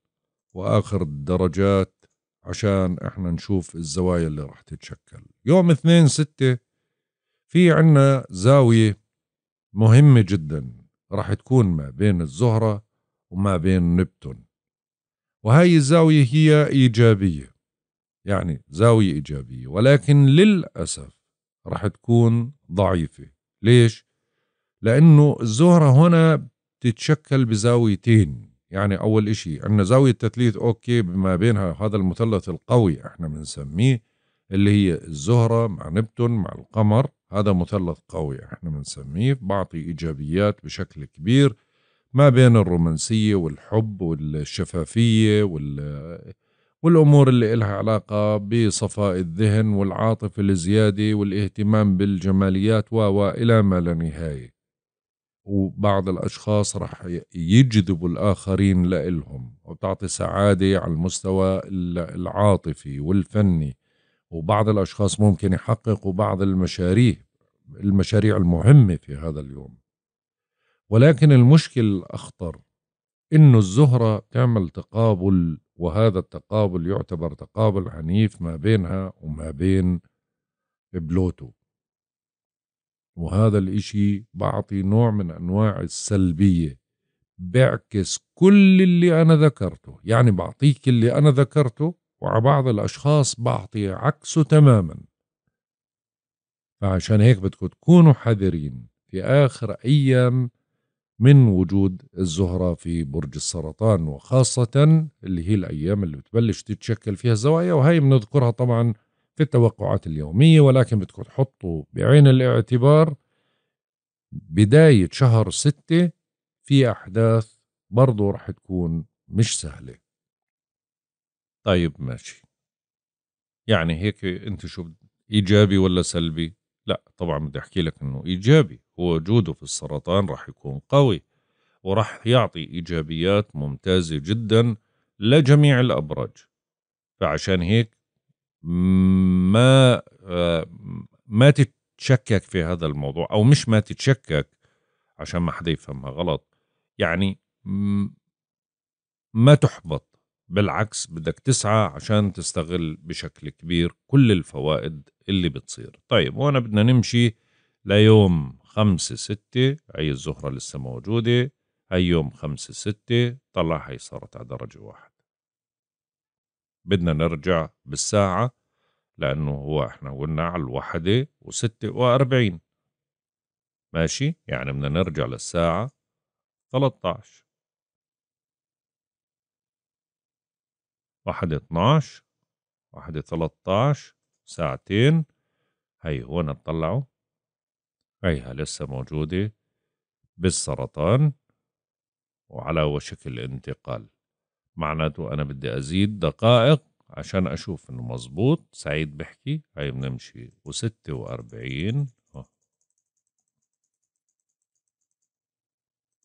واخر الدرجات عشان احنا نشوف الزوايا اللي راح تتشكل يوم اثنين ستة في عنا زاوية مهمة جدا راح تكون ما بين الزهرة وما بين نبتون وهي الزاوية هي إيجابية يعني زاوية إيجابية ولكن للأسف راح تكون ضعيفة ليش؟ لأنه الزهرة هنا بتتشكل بزاويتين يعني أول إشي عندنا زاوية تثليث أوكي ما بينها هذا المثلث القوي إحنا بنسميه اللي هي الزهرة مع نبتون مع القمر هذا مثلث قوي إحنا بنسميه بعطي إيجابيات بشكل كبير ما بين الرومانسية والحب والشفافية وال والأمور اللي إلها علاقة بصفاء الذهن والعاطفة الزيادة والاهتمام بالجماليات و وإلى ما لا نهاية وبعض الأشخاص رح يجذبوا الآخرين لإلهم وتعطي سعادة على المستوى العاطفي والفني وبعض الأشخاص ممكن يحققوا بعض المشاريع المشاريع المهمة في هذا اليوم ولكن المشكل الأخطر إنه الزهرة تعمل تقابل وهذا التقابل يعتبر تقابل عنيف ما بينها وما بين بلوتو وهذا الإشي بعطي نوع من أنواع السلبية بعكس كل اللي أنا ذكرته يعني بعطيك اللي أنا ذكرته وعلى بعض الأشخاص بعطي عكسه تماما فعشان هيك بدكم تكونوا حذرين في آخر أيام من وجود الزهرة في برج السرطان وخاصة اللي هي الأيام اللي بتبلش تتشكل فيها الزوايا وهي بنذكرها طبعا في التوقعات اليومية ولكن بدكم تحطوا بعين الاعتبار بداية شهر ستة في أحداث برضو رح تكون مش سهلة طيب ماشي يعني هيك أنت شو إيجابي ولا سلبي لا طبعا بدي أحكي لك أنه إيجابي هو وجوده في السرطان رح يكون قوي ورح يعطي إيجابيات ممتازة جدا لجميع الأبراج فعشان هيك ما آه، ما تتشكك في هذا الموضوع او مش ما تتشكك عشان ما حدا يفهمها غلط يعني ما تحبط بالعكس بدك تسعى عشان تستغل بشكل كبير كل الفوائد اللي بتصير طيب وانا بدنا نمشي ليوم خمسة ستة هي الزهرة لسه موجودة هي يوم خمسة ستة طلع هي صارت على درجة واحد بدنا نرجع بالساعة لأنه هو إحنا قلنا على الوحدة وستة وأربعين ماشي يعني بدنا نرجع للساعة 13 واحد 12 واحد 13 ساعتين هاي هون تطلعوا هيها لسه موجودة بالسرطان وعلى وشك الانتقال معناته أنا بدي أزيد دقائق عشان أشوف إنه مزبوط سعيد بحكي هاي بنمشي وستة وأربعين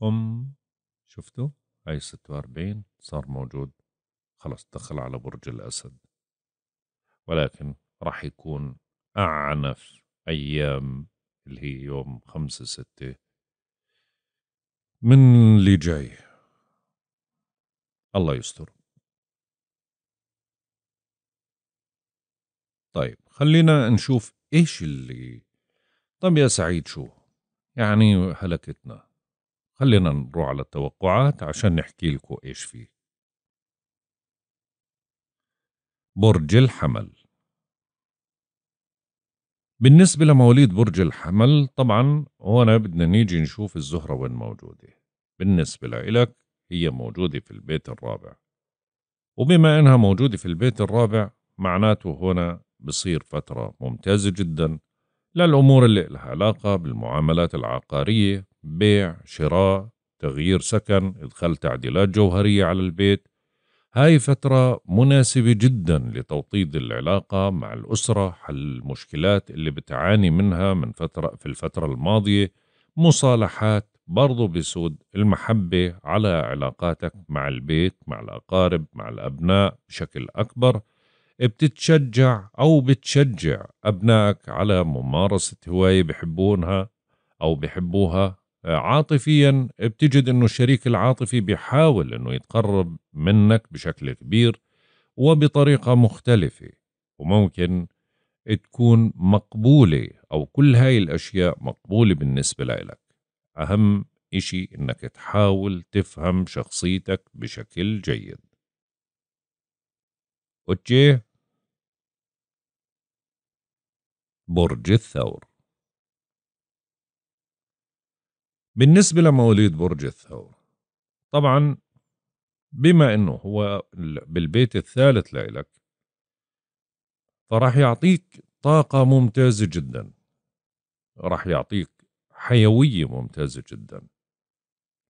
أم شفتوا هاي ستة وأربعين صار موجود خلص دخل على برج الأسد ولكن راح يكون أعنف أيام اللي هي يوم خمسة ستة من اللي جاي الله يستر طيب خلينا نشوف ايش اللي طب يا سعيد شو يعني هلكتنا خلينا نروح على التوقعات عشان نحكي لكم ايش فيه برج الحمل بالنسبة لمواليد برج الحمل طبعا هنا بدنا نيجي نشوف الزهرة وين موجودة بالنسبة لإلك هي موجودة في البيت الرابع وبما أنها موجودة في البيت الرابع معناته هنا بصير فترة ممتازة جدا للأمور اللي لها علاقة بالمعاملات العقارية بيع شراء تغيير سكن إدخال تعديلات جوهرية على البيت هاي فترة مناسبة جدا لتوطيد العلاقة مع الأسرة حل المشكلات اللي بتعاني منها من فترة في الفترة الماضية مصالحات برضو بيسود المحبة على علاقاتك مع البيت مع الأقارب مع الأبناء بشكل أكبر بتتشجع أو بتشجع أبنائك على ممارسة هواية بحبونها أو بحبوها عاطفيا بتجد أنه الشريك العاطفي بيحاول أنه يتقرب منك بشكل كبير وبطريقة مختلفة وممكن تكون مقبولة أو كل هاي الأشياء مقبولة بالنسبة لك أهم إشي إنك تحاول تفهم شخصيتك بشكل جيد أوكي برج الثور بالنسبة لمواليد برج الثور طبعا بما انه هو بالبيت الثالث لإلك فراح يعطيك طاقة ممتازة جدا راح يعطيك حيوية ممتازة جدا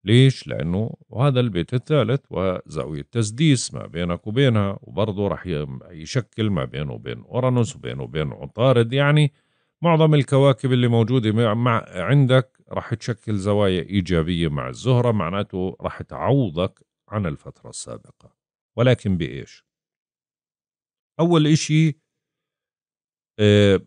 ليش؟ لأنه هذا البيت الثالث وزاوية تسديس ما بينك وبينها وبرضه رح يشكل ما بينه وبين أورانوس وبينه وبين عطارد يعني معظم الكواكب اللي موجودة مع, مع عندك رح تشكل زوايا إيجابية مع الزهرة معناته رح تعوضك عن الفترة السابقة ولكن بإيش؟ أول إشي آه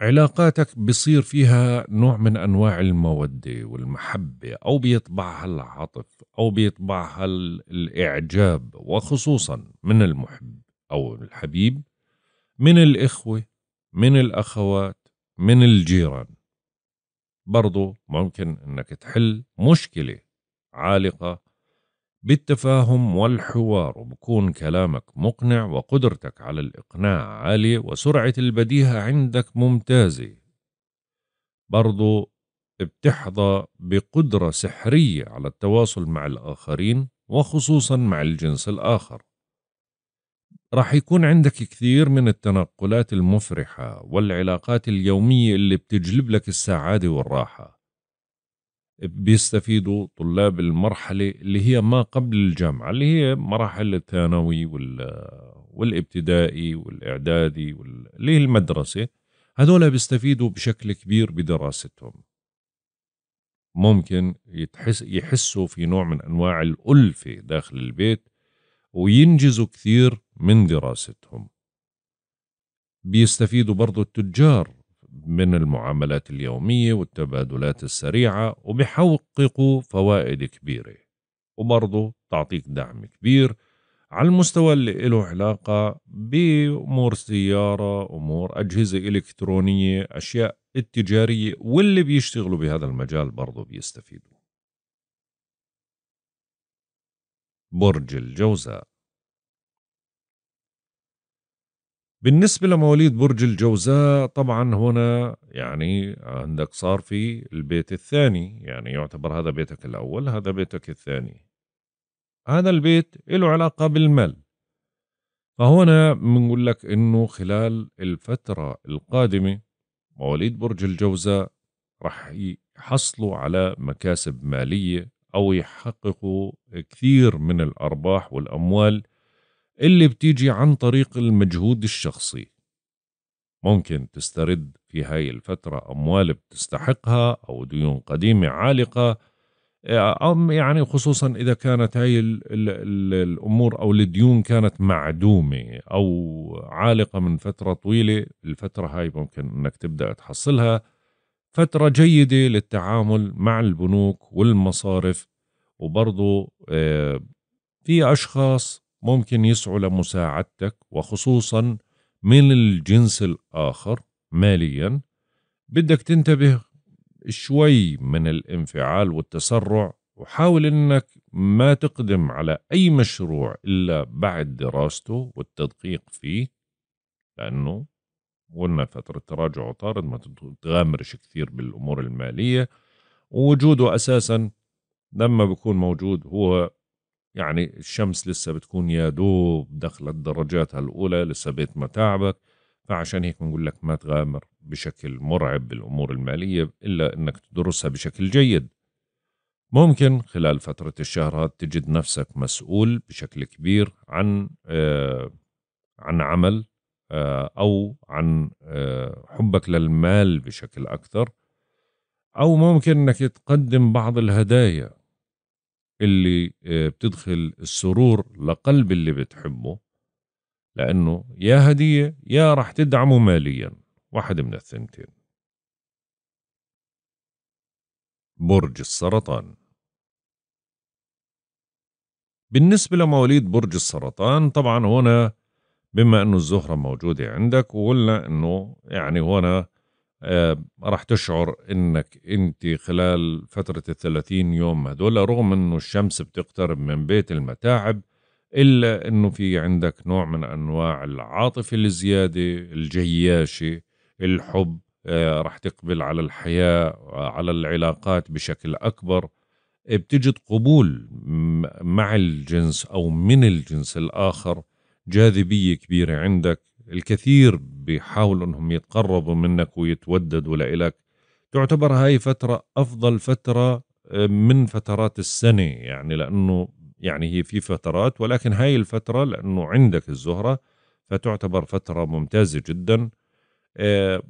علاقاتك بصير فيها نوع من أنواع المودة والمحبة أو بيطبعها العطف أو بيطبعها الإعجاب وخصوصا من المحب أو الحبيب من الإخوة من الأخوات من الجيران برضو ممكن أنك تحل مشكلة عالقة بالتفاهم والحوار وبكون كلامك مقنع وقدرتك على الإقناع عالية وسرعة البديهة عندك ممتازة برضو بتحظى بقدرة سحرية على التواصل مع الآخرين وخصوصا مع الجنس الآخر راح يكون عندك كثير من التنقلات المفرحة والعلاقات اليومية اللي بتجلب لك السعادة والراحة بيستفيدوا طلاب المرحلة اللي هي ما قبل الجامعة اللي هي مراحل الثانوي والابتدائي والإعدادي اللي هي المدرسة هذول بيستفيدوا بشكل كبير بدراستهم ممكن يتحس يحسوا في نوع من أنواع الألفة داخل البيت وينجزوا كثير من دراستهم بيستفيدوا برضو التجار من المعاملات اليومية والتبادلات السريعة وبحققوا فوائد كبيرة وبرضه تعطيك دعم كبير على المستوى اللي له علاقة بأمور سيارة أمور أجهزة إلكترونية أشياء التجارية واللي بيشتغلوا بهذا المجال برضه بيستفيدوا برج الجوزاء بالنسبة لمواليد برج الجوزاء طبعا هنا يعني عندك صار في البيت الثاني يعني يعتبر هذا بيتك الأول هذا بيتك الثاني هذا البيت له علاقة بالمال فهنا بنقول لك انه خلال الفترة القادمة مواليد برج الجوزاء رح يحصلوا على مكاسب مالية أو يحققوا كثير من الأرباح والأموال اللي بتيجي عن طريق المجهود الشخصي ممكن تسترد في هاي الفترة أموال بتستحقها أو ديون قديمة عالقة أم يعني خصوصا إذا كانت هاي الـ الـ الـ الأمور أو الديون كانت معدومة أو عالقة من فترة طويلة الفترة هاي ممكن أنك تبدأ تحصلها فترة جيدة للتعامل مع البنوك والمصارف وبرضو آه، في أشخاص ممكن يسعوا لمساعدتك وخصوصا من الجنس الآخر ماليا بدك تنتبه شوي من الانفعال والتسرع وحاول انك ما تقدم على اي مشروع الا بعد دراسته والتدقيق فيه لانه قلنا فترة تراجع وطارد ما تغامرش كثير بالامور المالية ووجوده اساسا لما بيكون موجود هو يعني الشمس لسه بتكون يا دوب دخلت درجاتها الأولى لسه بيت متاعبك فعشان هيك بنقول لك ما تغامر بشكل مرعب بالأمور المالية إلا أنك تدرسها بشكل جيد ممكن خلال فترة الشهر تجد نفسك مسؤول بشكل كبير عن آه عن عمل آه أو عن آه حبك للمال بشكل أكثر أو ممكن أنك تقدم بعض الهدايا اللي آه، بتدخل السرور لقلب اللي بتحبه لأنه يا هدية يا رح تدعمه ماليا واحد من الثنتين برج السرطان بالنسبة لمواليد برج السرطان طبعا هنا بما أنه الزهرة موجودة عندك وقلنا أنه يعني هنا آه، راح تشعر انك انت خلال فترة الثلاثين يوم هذول رغم انه الشمس بتقترب من بيت المتاعب الا انه في عندك نوع من انواع العاطفة الزيادة الجياشة الحب آه، راح تقبل على الحياة على العلاقات بشكل اكبر بتجد قبول مع الجنس او من الجنس الاخر جاذبية كبيرة عندك الكثير بيحاولوا انهم يتقربوا منك ويتوددوا لإلك تعتبر هاي فترة أفضل فترة آه، من فترات السنة يعني لأنه يعني هي في فترات ولكن هاي الفترة لأنه عندك الزهرة فتعتبر فترة ممتازة جدا آه،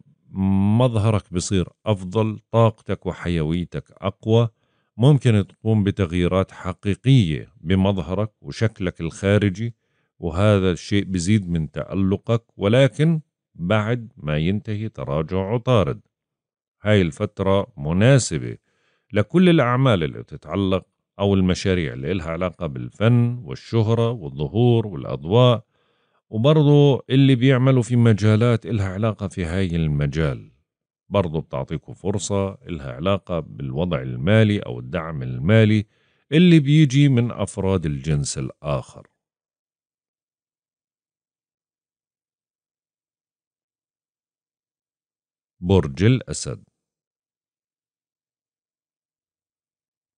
مظهرك بصير أفضل طاقتك وحيويتك أقوى ممكن تقوم بتغييرات حقيقية بمظهرك وشكلك الخارجي وهذا الشيء بيزيد من تألقك ولكن بعد ما ينتهي تراجع عطارد هاي الفترة مناسبة لكل الأعمال اللي بتتعلق أو المشاريع اللي لها علاقة بالفن والشهرة والظهور والأضواء وبرضه اللي بيعملوا في مجالات إلها علاقة في هاي المجال برضه بتعطيكوا فرصة إلها علاقة بالوضع المالي أو الدعم المالي اللي بيجي من أفراد الجنس الآخر برج الأسد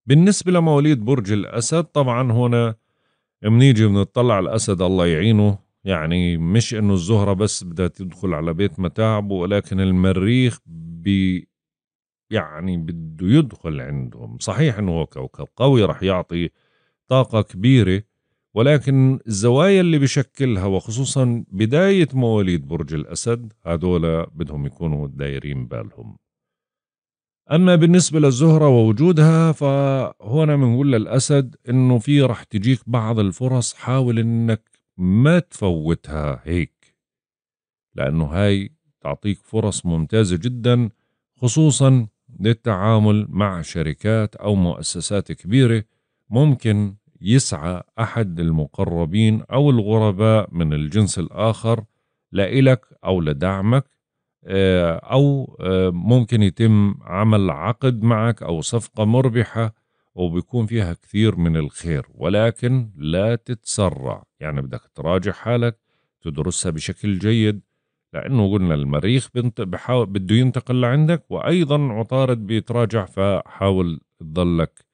بالنسبة لمواليد برج الأسد طبعا هنا منيجي بنطلع الأسد الله يعينه يعني مش انه الزهرة بس بدها تدخل على بيت متاعبه ولكن المريخ بي يعني بده يدخل عندهم صحيح انه هو كوكب قوي رح يعطي طاقة كبيرة ولكن الزوايا اللي بشكلها وخصوصا بداية مواليد برج الأسد هذول بدهم يكونوا دايرين بالهم أما بالنسبة للزهرة ووجودها فهنا بنقول للأسد إنه في رح تجيك بعض الفرص حاول إنك ما تفوتها هيك لأنه هاي تعطيك فرص ممتازة جدا خصوصا للتعامل مع شركات أو مؤسسات كبيرة ممكن يسعى أحد المقربين أو الغرباء من الجنس الآخر لإلك أو لدعمك آه، أو آه، ممكن يتم عمل عقد معك أو صفقة مربحة وبيكون فيها كثير من الخير ولكن لا تتسرع يعني بدك تراجع حالك تدرسها بشكل جيد لأنه قلنا المريخ بده ينتقل لعندك وأيضا عطارد بيتراجع فحاول تضلك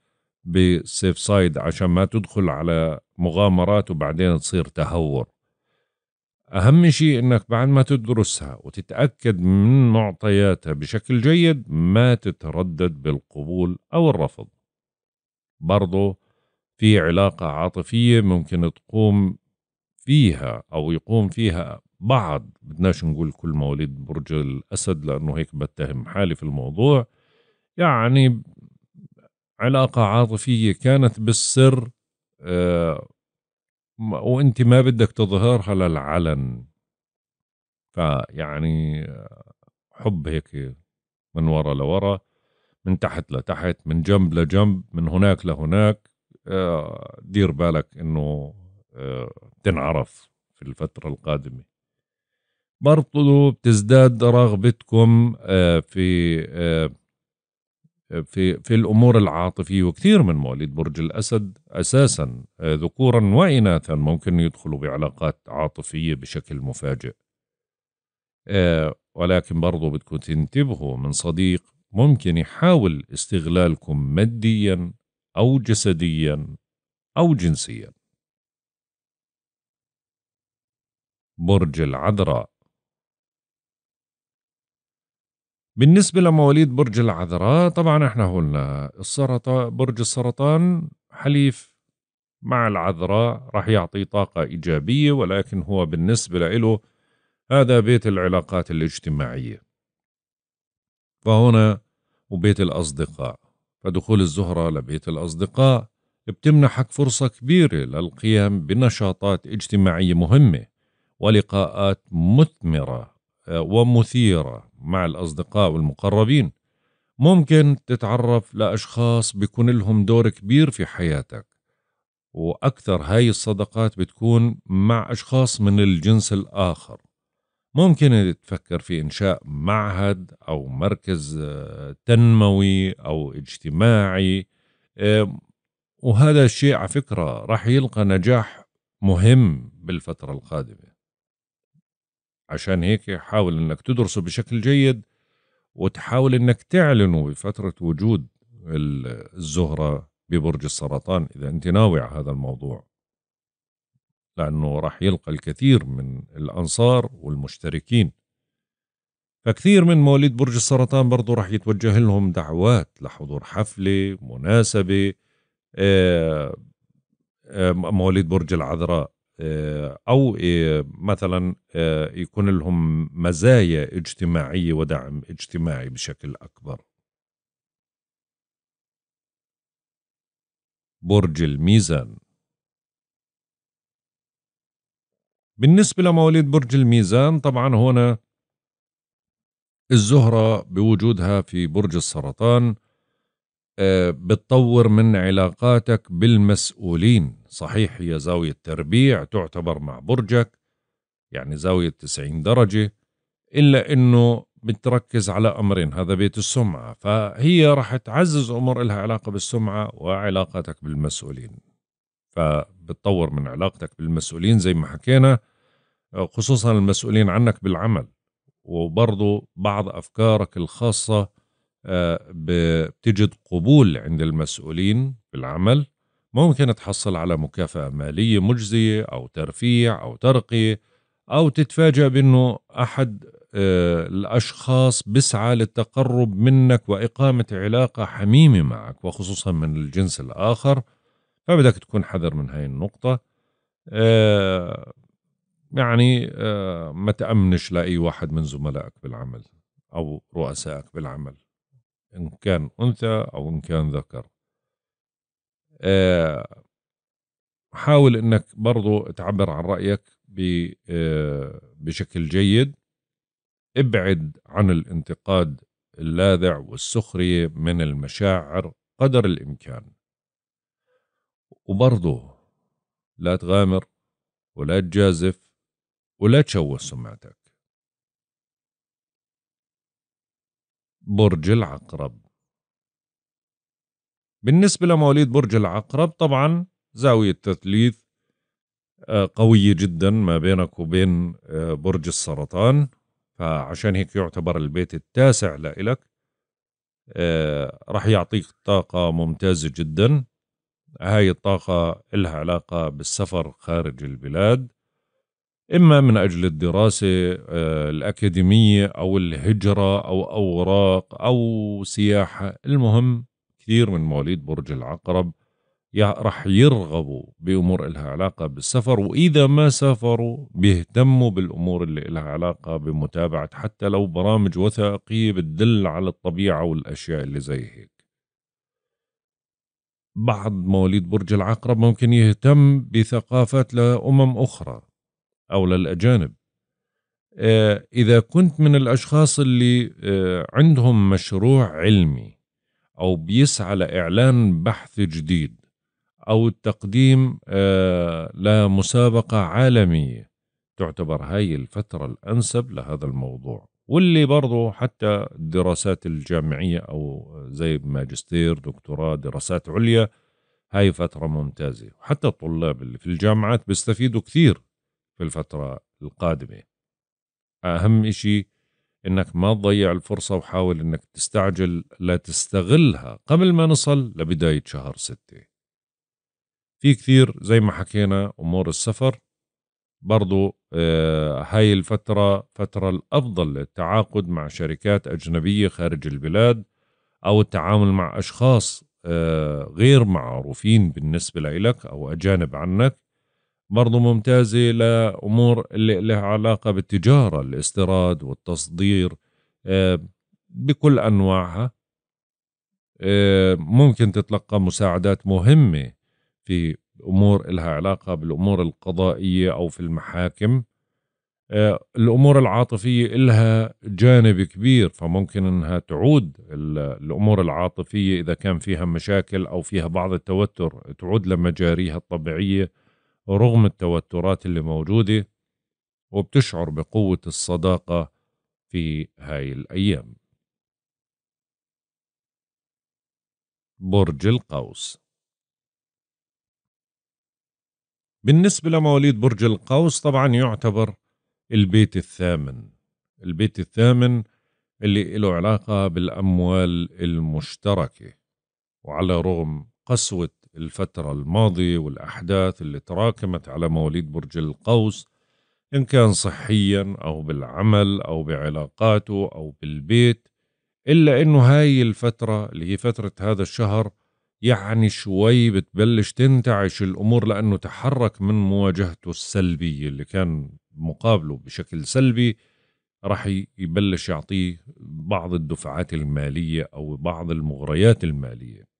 بالسيف سايد عشان ما تدخل على مغامرات وبعدين تصير تهور أهم شيء أنك بعد ما تدرسها وتتأكد من معطياتها بشكل جيد ما تتردد بالقبول أو الرفض برضو في علاقة عاطفية ممكن تقوم فيها أو يقوم فيها بعض بدناش نقول كل مواليد برج الأسد لأنه هيك بتهم حالي في الموضوع يعني علاقة عاطفية كانت بالسر آه، وانت ما بدك تظهرها للعلن فيعني آه، حب هيك من ورا لورا من تحت لتحت من جنب لجنب من هناك لهناك آه، دير بالك انه تنعرف في الفترة القادمة برضو بتزداد رغبتكم في في في الامور العاطفيه وكثير من مواليد برج الاسد اساسا آه، ذكورا واناثا ممكن يدخلوا بعلاقات عاطفيه بشكل مفاجئ آه، ولكن برضو بدكم تنتبهوا من صديق ممكن يحاول استغلالكم ماديا او جسديا او جنسيا برج العذراء بالنسبة لمواليد برج العذراء طبعا احنا قلنا السرطان برج السرطان حليف مع العذراء راح يعطي طاقة إيجابية ولكن هو بالنسبة له هذا بيت العلاقات الاجتماعية فهنا وبيت الأصدقاء فدخول الزهرة لبيت الأصدقاء بتمنحك فرصة كبيرة للقيام بنشاطات اجتماعية مهمة ولقاءات مثمرة آه، ومثيرة مع الأصدقاء والمقربين ممكن تتعرف لأشخاص بيكون لهم دور كبير في حياتك وأكثر هاي الصداقات بتكون مع أشخاص من الجنس الآخر ممكن تفكر في إنشاء معهد أو مركز آه، تنموي أو اجتماعي وهذا الشيء على فكرة راح يلقى نجاح مهم بالفترة القادمة عشان هيك حاول انك تدرسه بشكل جيد وتحاول انك تعلنه بفتره وجود الزهره ببرج السرطان اذا انت ناوي على هذا الموضوع لانه راح يلقى الكثير من الانصار والمشتركين فكثير من مواليد برج السرطان برضه راح يتوجه لهم دعوات لحضور حفله مناسبه آه، آه، مواليد برج العذراء آه، او آه، مثلا آه، يكون لهم مزايا اجتماعيه ودعم اجتماعي بشكل اكبر برج الميزان بالنسبة لمواليد برج الميزان طبعا هنا الزهرة بوجودها في برج السرطان بتطور من علاقاتك بالمسؤولين صحيح هي زاوية تربيع تعتبر مع برجك يعني زاوية 90 درجة إلا أنه بتركز على أمرين هذا بيت السمعة فهي راح تعزز أمور إلها علاقة بالسمعة وعلاقتك بالمسؤولين فبتطور من علاقتك بالمسؤولين زي ما حكينا خصوصا المسؤولين عنك بالعمل وبرضو بعض أفكارك الخاصة آه، بتجد قبول عند المسؤولين بالعمل ممكن تحصل على مكافأة مالية مجزية أو ترفيع أو ترقية أو تتفاجأ بأنه أحد آه، الأشخاص بسعى للتقرب منك وإقامة علاقة حميمة معك وخصوصا من الجنس الآخر فبدك تكون حذر من هاي النقطة آه، يعني آه، ما تأمنش لأي واحد من زملائك بالعمل أو رؤسائك بالعمل إن كان أنثى أو إن كان ذكر آه، حاول انك برضو تعبر عن رايك آه، بشكل جيد ابعد عن الانتقاد اللاذع والسخريه من المشاعر قدر الامكان وبرضه لا تغامر ولا تجازف ولا تشوه سمعتك برج العقرب بالنسبة لمواليد برج العقرب طبعا زاوية تثليث آه، قوية جدا ما بينك وبين آه، برج السرطان فعشان هيك يعتبر البيت التاسع لإلك آه، رح يعطيك طاقة ممتازة جدا هاي الطاقة إلها علاقة بالسفر خارج البلاد إما من أجل الدراسة الأكاديمية أو الهجرة أو أوراق أو سياحة المهم كثير من مواليد برج العقرب راح يرغبوا بأمور إلها علاقة بالسفر وإذا ما سافروا بيهتموا بالأمور اللي إلها علاقة بمتابعة حتى لو برامج وثائقية بتدل على الطبيعة والأشياء اللي زي هيك بعض مواليد برج العقرب ممكن يهتم بثقافات لأمم أخرى أو للأجانب آه، إذا كنت من الأشخاص اللي آه، عندهم مشروع علمي أو بيسعى لإعلان بحث جديد أو التقديم آه، لمسابقة عالمية تعتبر هاي الفترة الأنسب لهذا الموضوع واللي برضه حتى الدراسات الجامعية أو زي ماجستير دكتوراه دراسات عليا هاي فترة ممتازة وحتى الطلاب اللي في الجامعات بيستفيدوا كثير في الفترة القادمة أهم إشي انك ما تضيع الفرصة وحاول انك تستعجل لا تستغلها قبل ما نصل لبداية شهر ستة في كثير زي ما حكينا امور السفر برضو آه، هاي الفترة فترة الأفضل للتعاقد مع شركات أجنبية خارج البلاد أو التعامل مع أشخاص آه، غير معروفين بالنسبة لك أو أجانب عنك برضو ممتازة لأمور اللي لها علاقة بالتجارة الاستيراد والتصدير آه، بكل أنواعها آه، ممكن تتلقى مساعدات مهمة في أمور لها علاقة بالأمور القضائية أو في المحاكم آه، الأمور العاطفية لها جانب كبير فممكن أنها تعود الأمور العاطفية إذا كان فيها مشاكل أو فيها بعض التوتر تعود لمجاريها الطبيعية رغم التوترات اللي موجودة وبتشعر بقوة الصداقة في هاي الأيام برج القوس بالنسبة لمواليد برج القوس طبعا يعتبر البيت الثامن البيت الثامن اللي له علاقة بالأموال المشتركة وعلى رغم قسوة الفترة الماضية والأحداث اللي تراكمت على مواليد برج القوس إن كان صحيا أو بالعمل أو بعلاقاته أو بالبيت إلا إنه هاي الفترة اللي هي فترة هذا الشهر يعني شوي بتبلش تنتعش الأمور لأنه تحرك من مواجهته السلبية اللي كان مقابله بشكل سلبي راح يبلش يعطيه بعض الدفعات المالية أو بعض المغريات المالية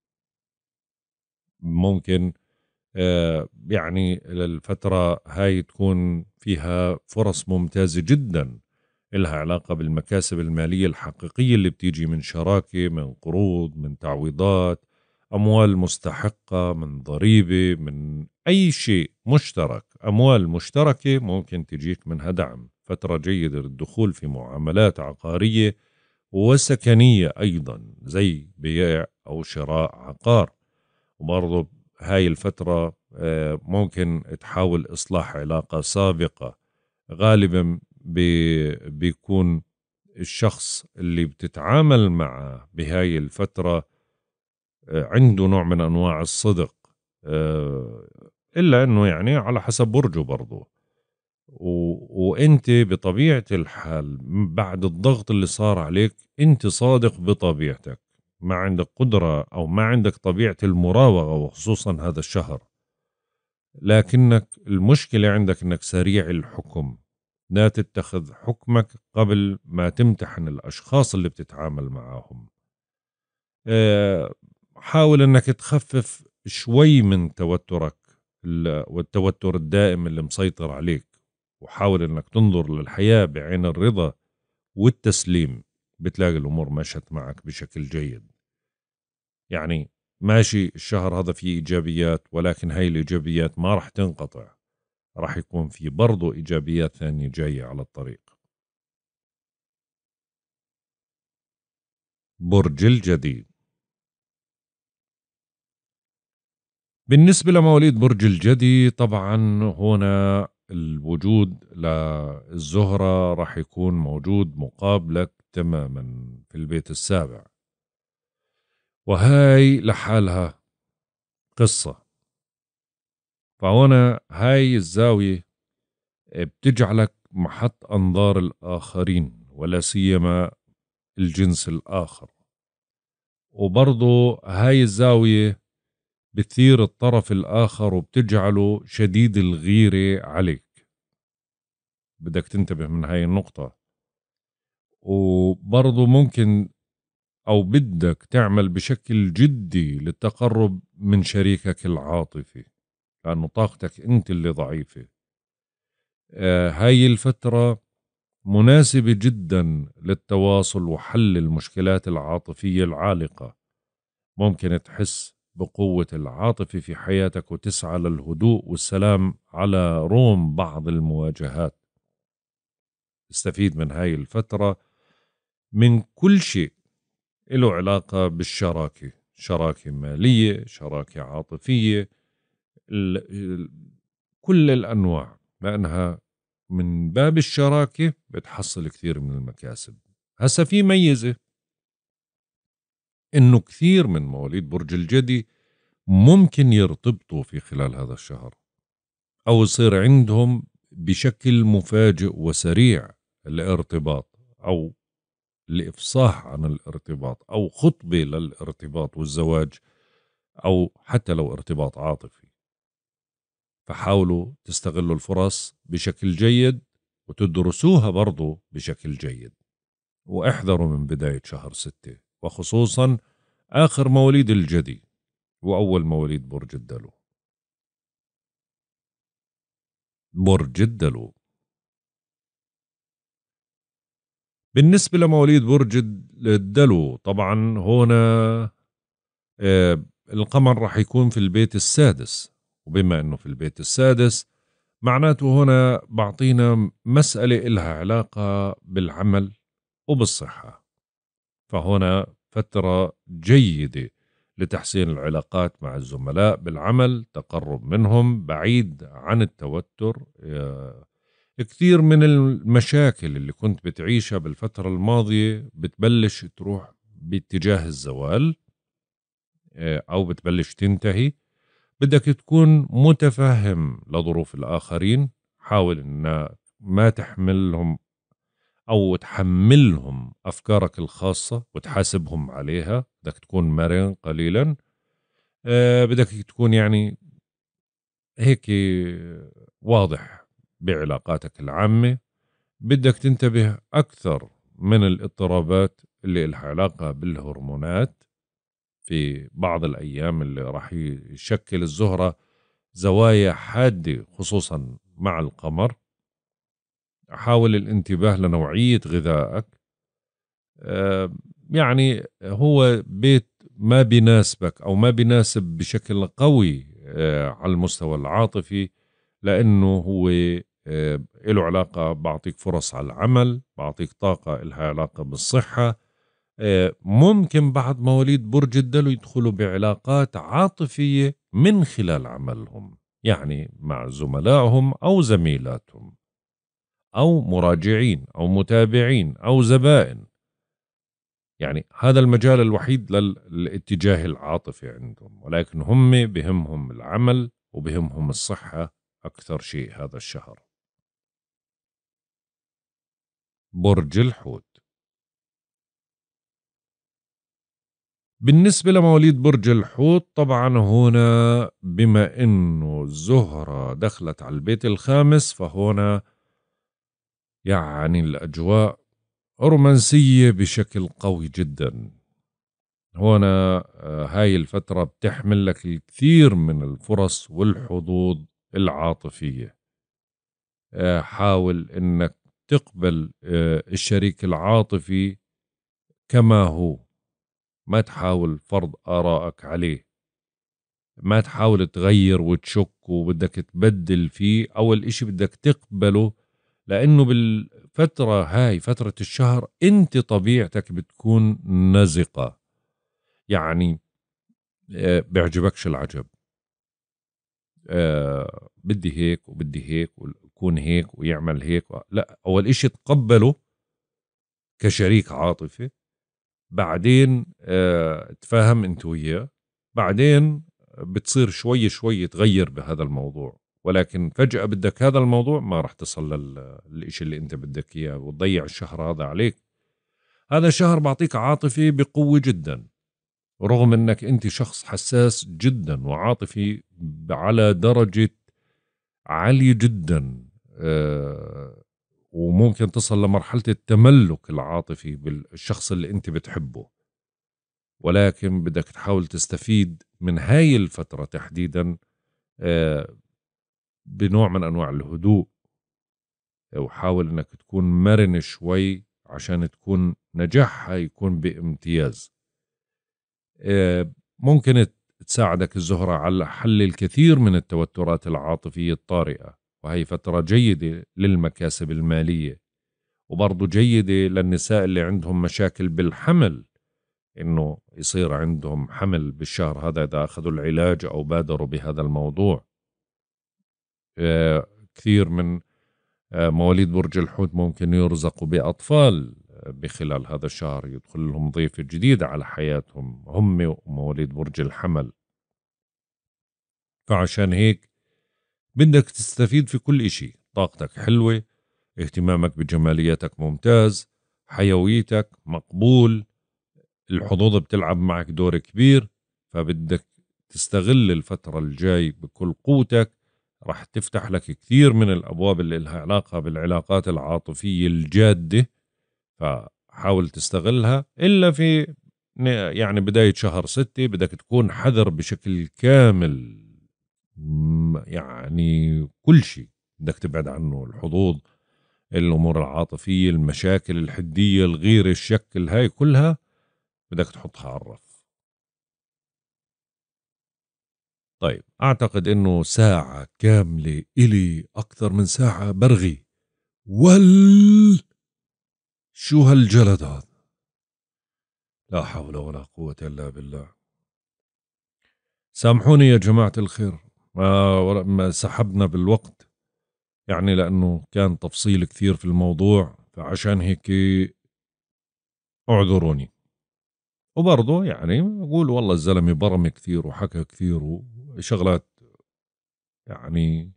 ممكن آه، يعني الفترة هاي تكون فيها فرص ممتازة جدا إلها علاقة بالمكاسب المالية الحقيقية اللي بتيجي من شراكة من قروض من تعويضات أموال مستحقة من ضريبة من أي شيء مشترك أموال مشتركة ممكن تجيك منها دعم فترة جيدة للدخول في معاملات عقارية وسكنية أيضا زي بيع أو شراء عقار وبرضه هاي الفترة آه، ممكن تحاول إصلاح علاقة سابقة غالبا بي بيكون الشخص اللي بتتعامل معه بهاي الفترة آه، عنده نوع من أنواع الصدق آه، إلا أنه يعني على حسب برجه برضه وانت بطبيعه الحال بعد الضغط اللي صار عليك انت صادق بطبيعتك ما عندك قدرة أو ما عندك طبيعة المراوغة وخصوصا هذا الشهر لكنك المشكلة عندك أنك سريع الحكم لا تتخذ حكمك قبل ما تمتحن الأشخاص اللي بتتعامل معاهم آه، حاول أنك تخفف شوي من توترك والتوتر الدائم اللي مسيطر عليك وحاول أنك تنظر للحياة بعين الرضا والتسليم بتلاقي الأمور مشت معك بشكل جيد يعني ماشي الشهر هذا فيه إيجابيات ولكن هاي الإيجابيات ما راح تنقطع راح يكون في برضو إيجابيات ثانية جاية على الطريق برج الجدي بالنسبة لمواليد برج الجدي طبعا هنا الوجود للزهرة راح يكون موجود مقابلك تماما في البيت السابع وهاي لحالها قصة فهنا هاي الزاوية بتجعلك محط أنظار الآخرين ولا سيما الجنس الآخر وبرضو هاي الزاوية بتثير الطرف الآخر وبتجعله شديد الغيرة عليك بدك تنتبه من هاي النقطة وبرضو ممكن أو بدك تعمل بشكل جدي للتقرب من شريكك العاطفي لأنه طاقتك أنت اللي ضعيفة آه هاي الفترة مناسبة جدا للتواصل وحل المشكلات العاطفية العالقة ممكن تحس بقوة العاطفة في حياتك وتسعى للهدوء والسلام على روم بعض المواجهات استفيد من هاي الفترة من كل شيء له علاقة بالشراكة شراكة مالية شراكة عاطفية كل الأنواع لأنها من باب الشراكة بتحصل كثير من المكاسب هسا في ميزة إنه كثير من مواليد برج الجدي ممكن يرتبطوا في خلال هذا الشهر أو يصير عندهم بشكل مفاجئ وسريع الارتباط أو لإفصاح عن الارتباط أو خطبة للارتباط والزواج أو حتى لو ارتباط عاطفي فحاولوا تستغلوا الفرص بشكل جيد وتدرسوها برضو بشكل جيد واحذروا من بداية شهر ستة وخصوصا آخر مواليد الجدي وأول مواليد برج الدلو برج الدلو بالنسبة لمواليد برج الدلو طبعا هنا آه، القمر راح يكون في البيت السادس وبما انه في البيت السادس معناته هنا بعطينا مسألة إلها علاقة بالعمل وبالصحة فهنا فترة جيدة لتحسين العلاقات مع الزملاء بالعمل تقرب منهم بعيد عن التوتر آه، كثير من المشاكل اللي كنت بتعيشها بالفترة الماضية بتبلش تروح باتجاه الزوال آه، أو بتبلش تنتهي بدك تكون متفهم لظروف الآخرين حاول أن ما تحملهم أو تحملهم أفكارك الخاصة وتحاسبهم عليها بدك تكون مرن قليلا آه، بدك تكون يعني هيك واضح بعلاقاتك العامة بدك تنتبه أكثر من الاضطرابات اللي لها علاقة بالهرمونات في بعض الأيام اللي راح يشكل الزهرة زوايا حادة خصوصا مع القمر حاول الانتباه لنوعية غذائك آه، يعني هو بيت ما بيناسبك أو ما بيناسب بشكل قوي آه، على المستوى العاطفي لأنه هو آه، له علاقة بعطيك فرص على العمل بعطيك طاقة لها علاقة بالصحة آه، ممكن بعد مواليد برج الدلو يدخلوا بعلاقات عاطفية من خلال عملهم يعني مع زملائهم أو زميلاتهم أو مراجعين أو متابعين أو زبائن يعني هذا المجال الوحيد للاتجاه العاطفي عندهم ولكن هم بهمهم العمل وبهمهم الصحة أكثر شيء هذا الشهر برج الحوت بالنسبة لمواليد برج الحوت طبعا هنا بما انه الزهرة دخلت على البيت الخامس فهنا يعني الاجواء رومانسية بشكل قوي جدا هنا آه، هاي الفترة بتحمل لك الكثير من الفرص والحظوظ العاطفية آه، حاول انك تقبل آه، الشريك العاطفي كما هو ما تحاول فرض آرائك عليه ما تحاول تغير وتشك وبدك تبدل فيه أول إشي بدك تقبله لأنه بالفترة هاي فترة الشهر أنت طبيعتك بتكون نزقة يعني آه، بيعجبكش العجب آه، بدي هيك وبدي هيك يكون هيك ويعمل هيك لا اول إشي تقبله كشريك عاطفي بعدين اه تفاهم انت وياه بعدين آه، بتصير شوي شوي تغير بهذا الموضوع ولكن فجأة بدك هذا الموضوع ما راح تصل للإشي اللي أنت بدك إياه وتضيع الشهر هذا عليك هذا الشهر بعطيك عاطفي بقوة جدا رغم أنك أنت شخص حساس جدا وعاطفي على درجة عالية جدا آه، وممكن تصل لمرحلة التملك العاطفي بالشخص اللي أنت بتحبه ولكن بدك تحاول تستفيد من هاي الفترة تحديدا آه، بنوع من أنواع الهدوء وحاول أنك تكون مرن شوي عشان تكون نجاحها يكون بامتياز آه، ممكن تساعدك الزهرة على حل الكثير من التوترات العاطفية الطارئة وهي فترة جيدة للمكاسب المالية وبرضه جيدة للنساء اللي عندهم مشاكل بالحمل انه يصير عندهم حمل بالشهر هذا اذا اخذوا العلاج او بادروا بهذا الموضوع آه كثير من آه مواليد برج الحوت ممكن يرزقوا باطفال آه، بخلال هذا الشهر يدخل لهم ضيفة جديدة على حياتهم هم ومواليد برج الحمل فعشان هيك بدك تستفيد في كل إشي طاقتك حلوة اهتمامك بجمالياتك ممتاز حيويتك مقبول الحظوظ بتلعب معك دور كبير فبدك تستغل الفترة الجاي بكل قوتك رح تفتح لك كثير من الأبواب اللي لها علاقة بالعلاقات العاطفية الجادة فحاول تستغلها إلا في يعني بداية شهر ستة بدك تكون حذر بشكل كامل يعني كل شيء بدك تبعد عنه الحظوظ الامور العاطفيه المشاكل الحديه الغيره الشكل هاي كلها بدك تحطها على الرف طيب اعتقد انه ساعه كامله الي اكثر من ساعه برغي وال شو هالجلد هذا لا حول ولا قوه الا بالله سامحوني يا جماعه الخير ما سحبنا بالوقت يعني لأنه كان تفصيل كثير في الموضوع فعشان هيك اعذروني وبرضه يعني بقول والله الزلمة برم كثير وحكى كثير وشغلات يعني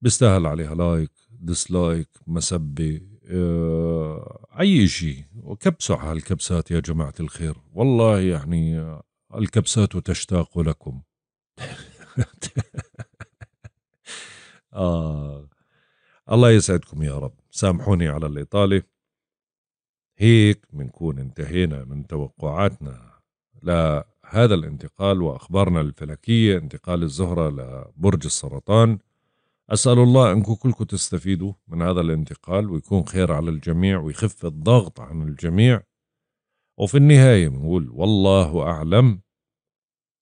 بيستاهل عليها لايك ديسلايك مسبة آه، أي شيء وكبسوا على هالكبسات يا جماعة الخير والله يعني الكبسات تشتاق لكم آه الله يسعدكم يا رب سامحوني على الإطالة هيك بنكون انتهينا من توقعاتنا لهذا الانتقال وأخبارنا الفلكية انتقال الزهرة لبرج السرطان أسأل الله أنكم كلكم تستفيدوا من هذا الانتقال ويكون خير على الجميع ويخف الضغط عن الجميع وفي النهاية بنقول والله أعلم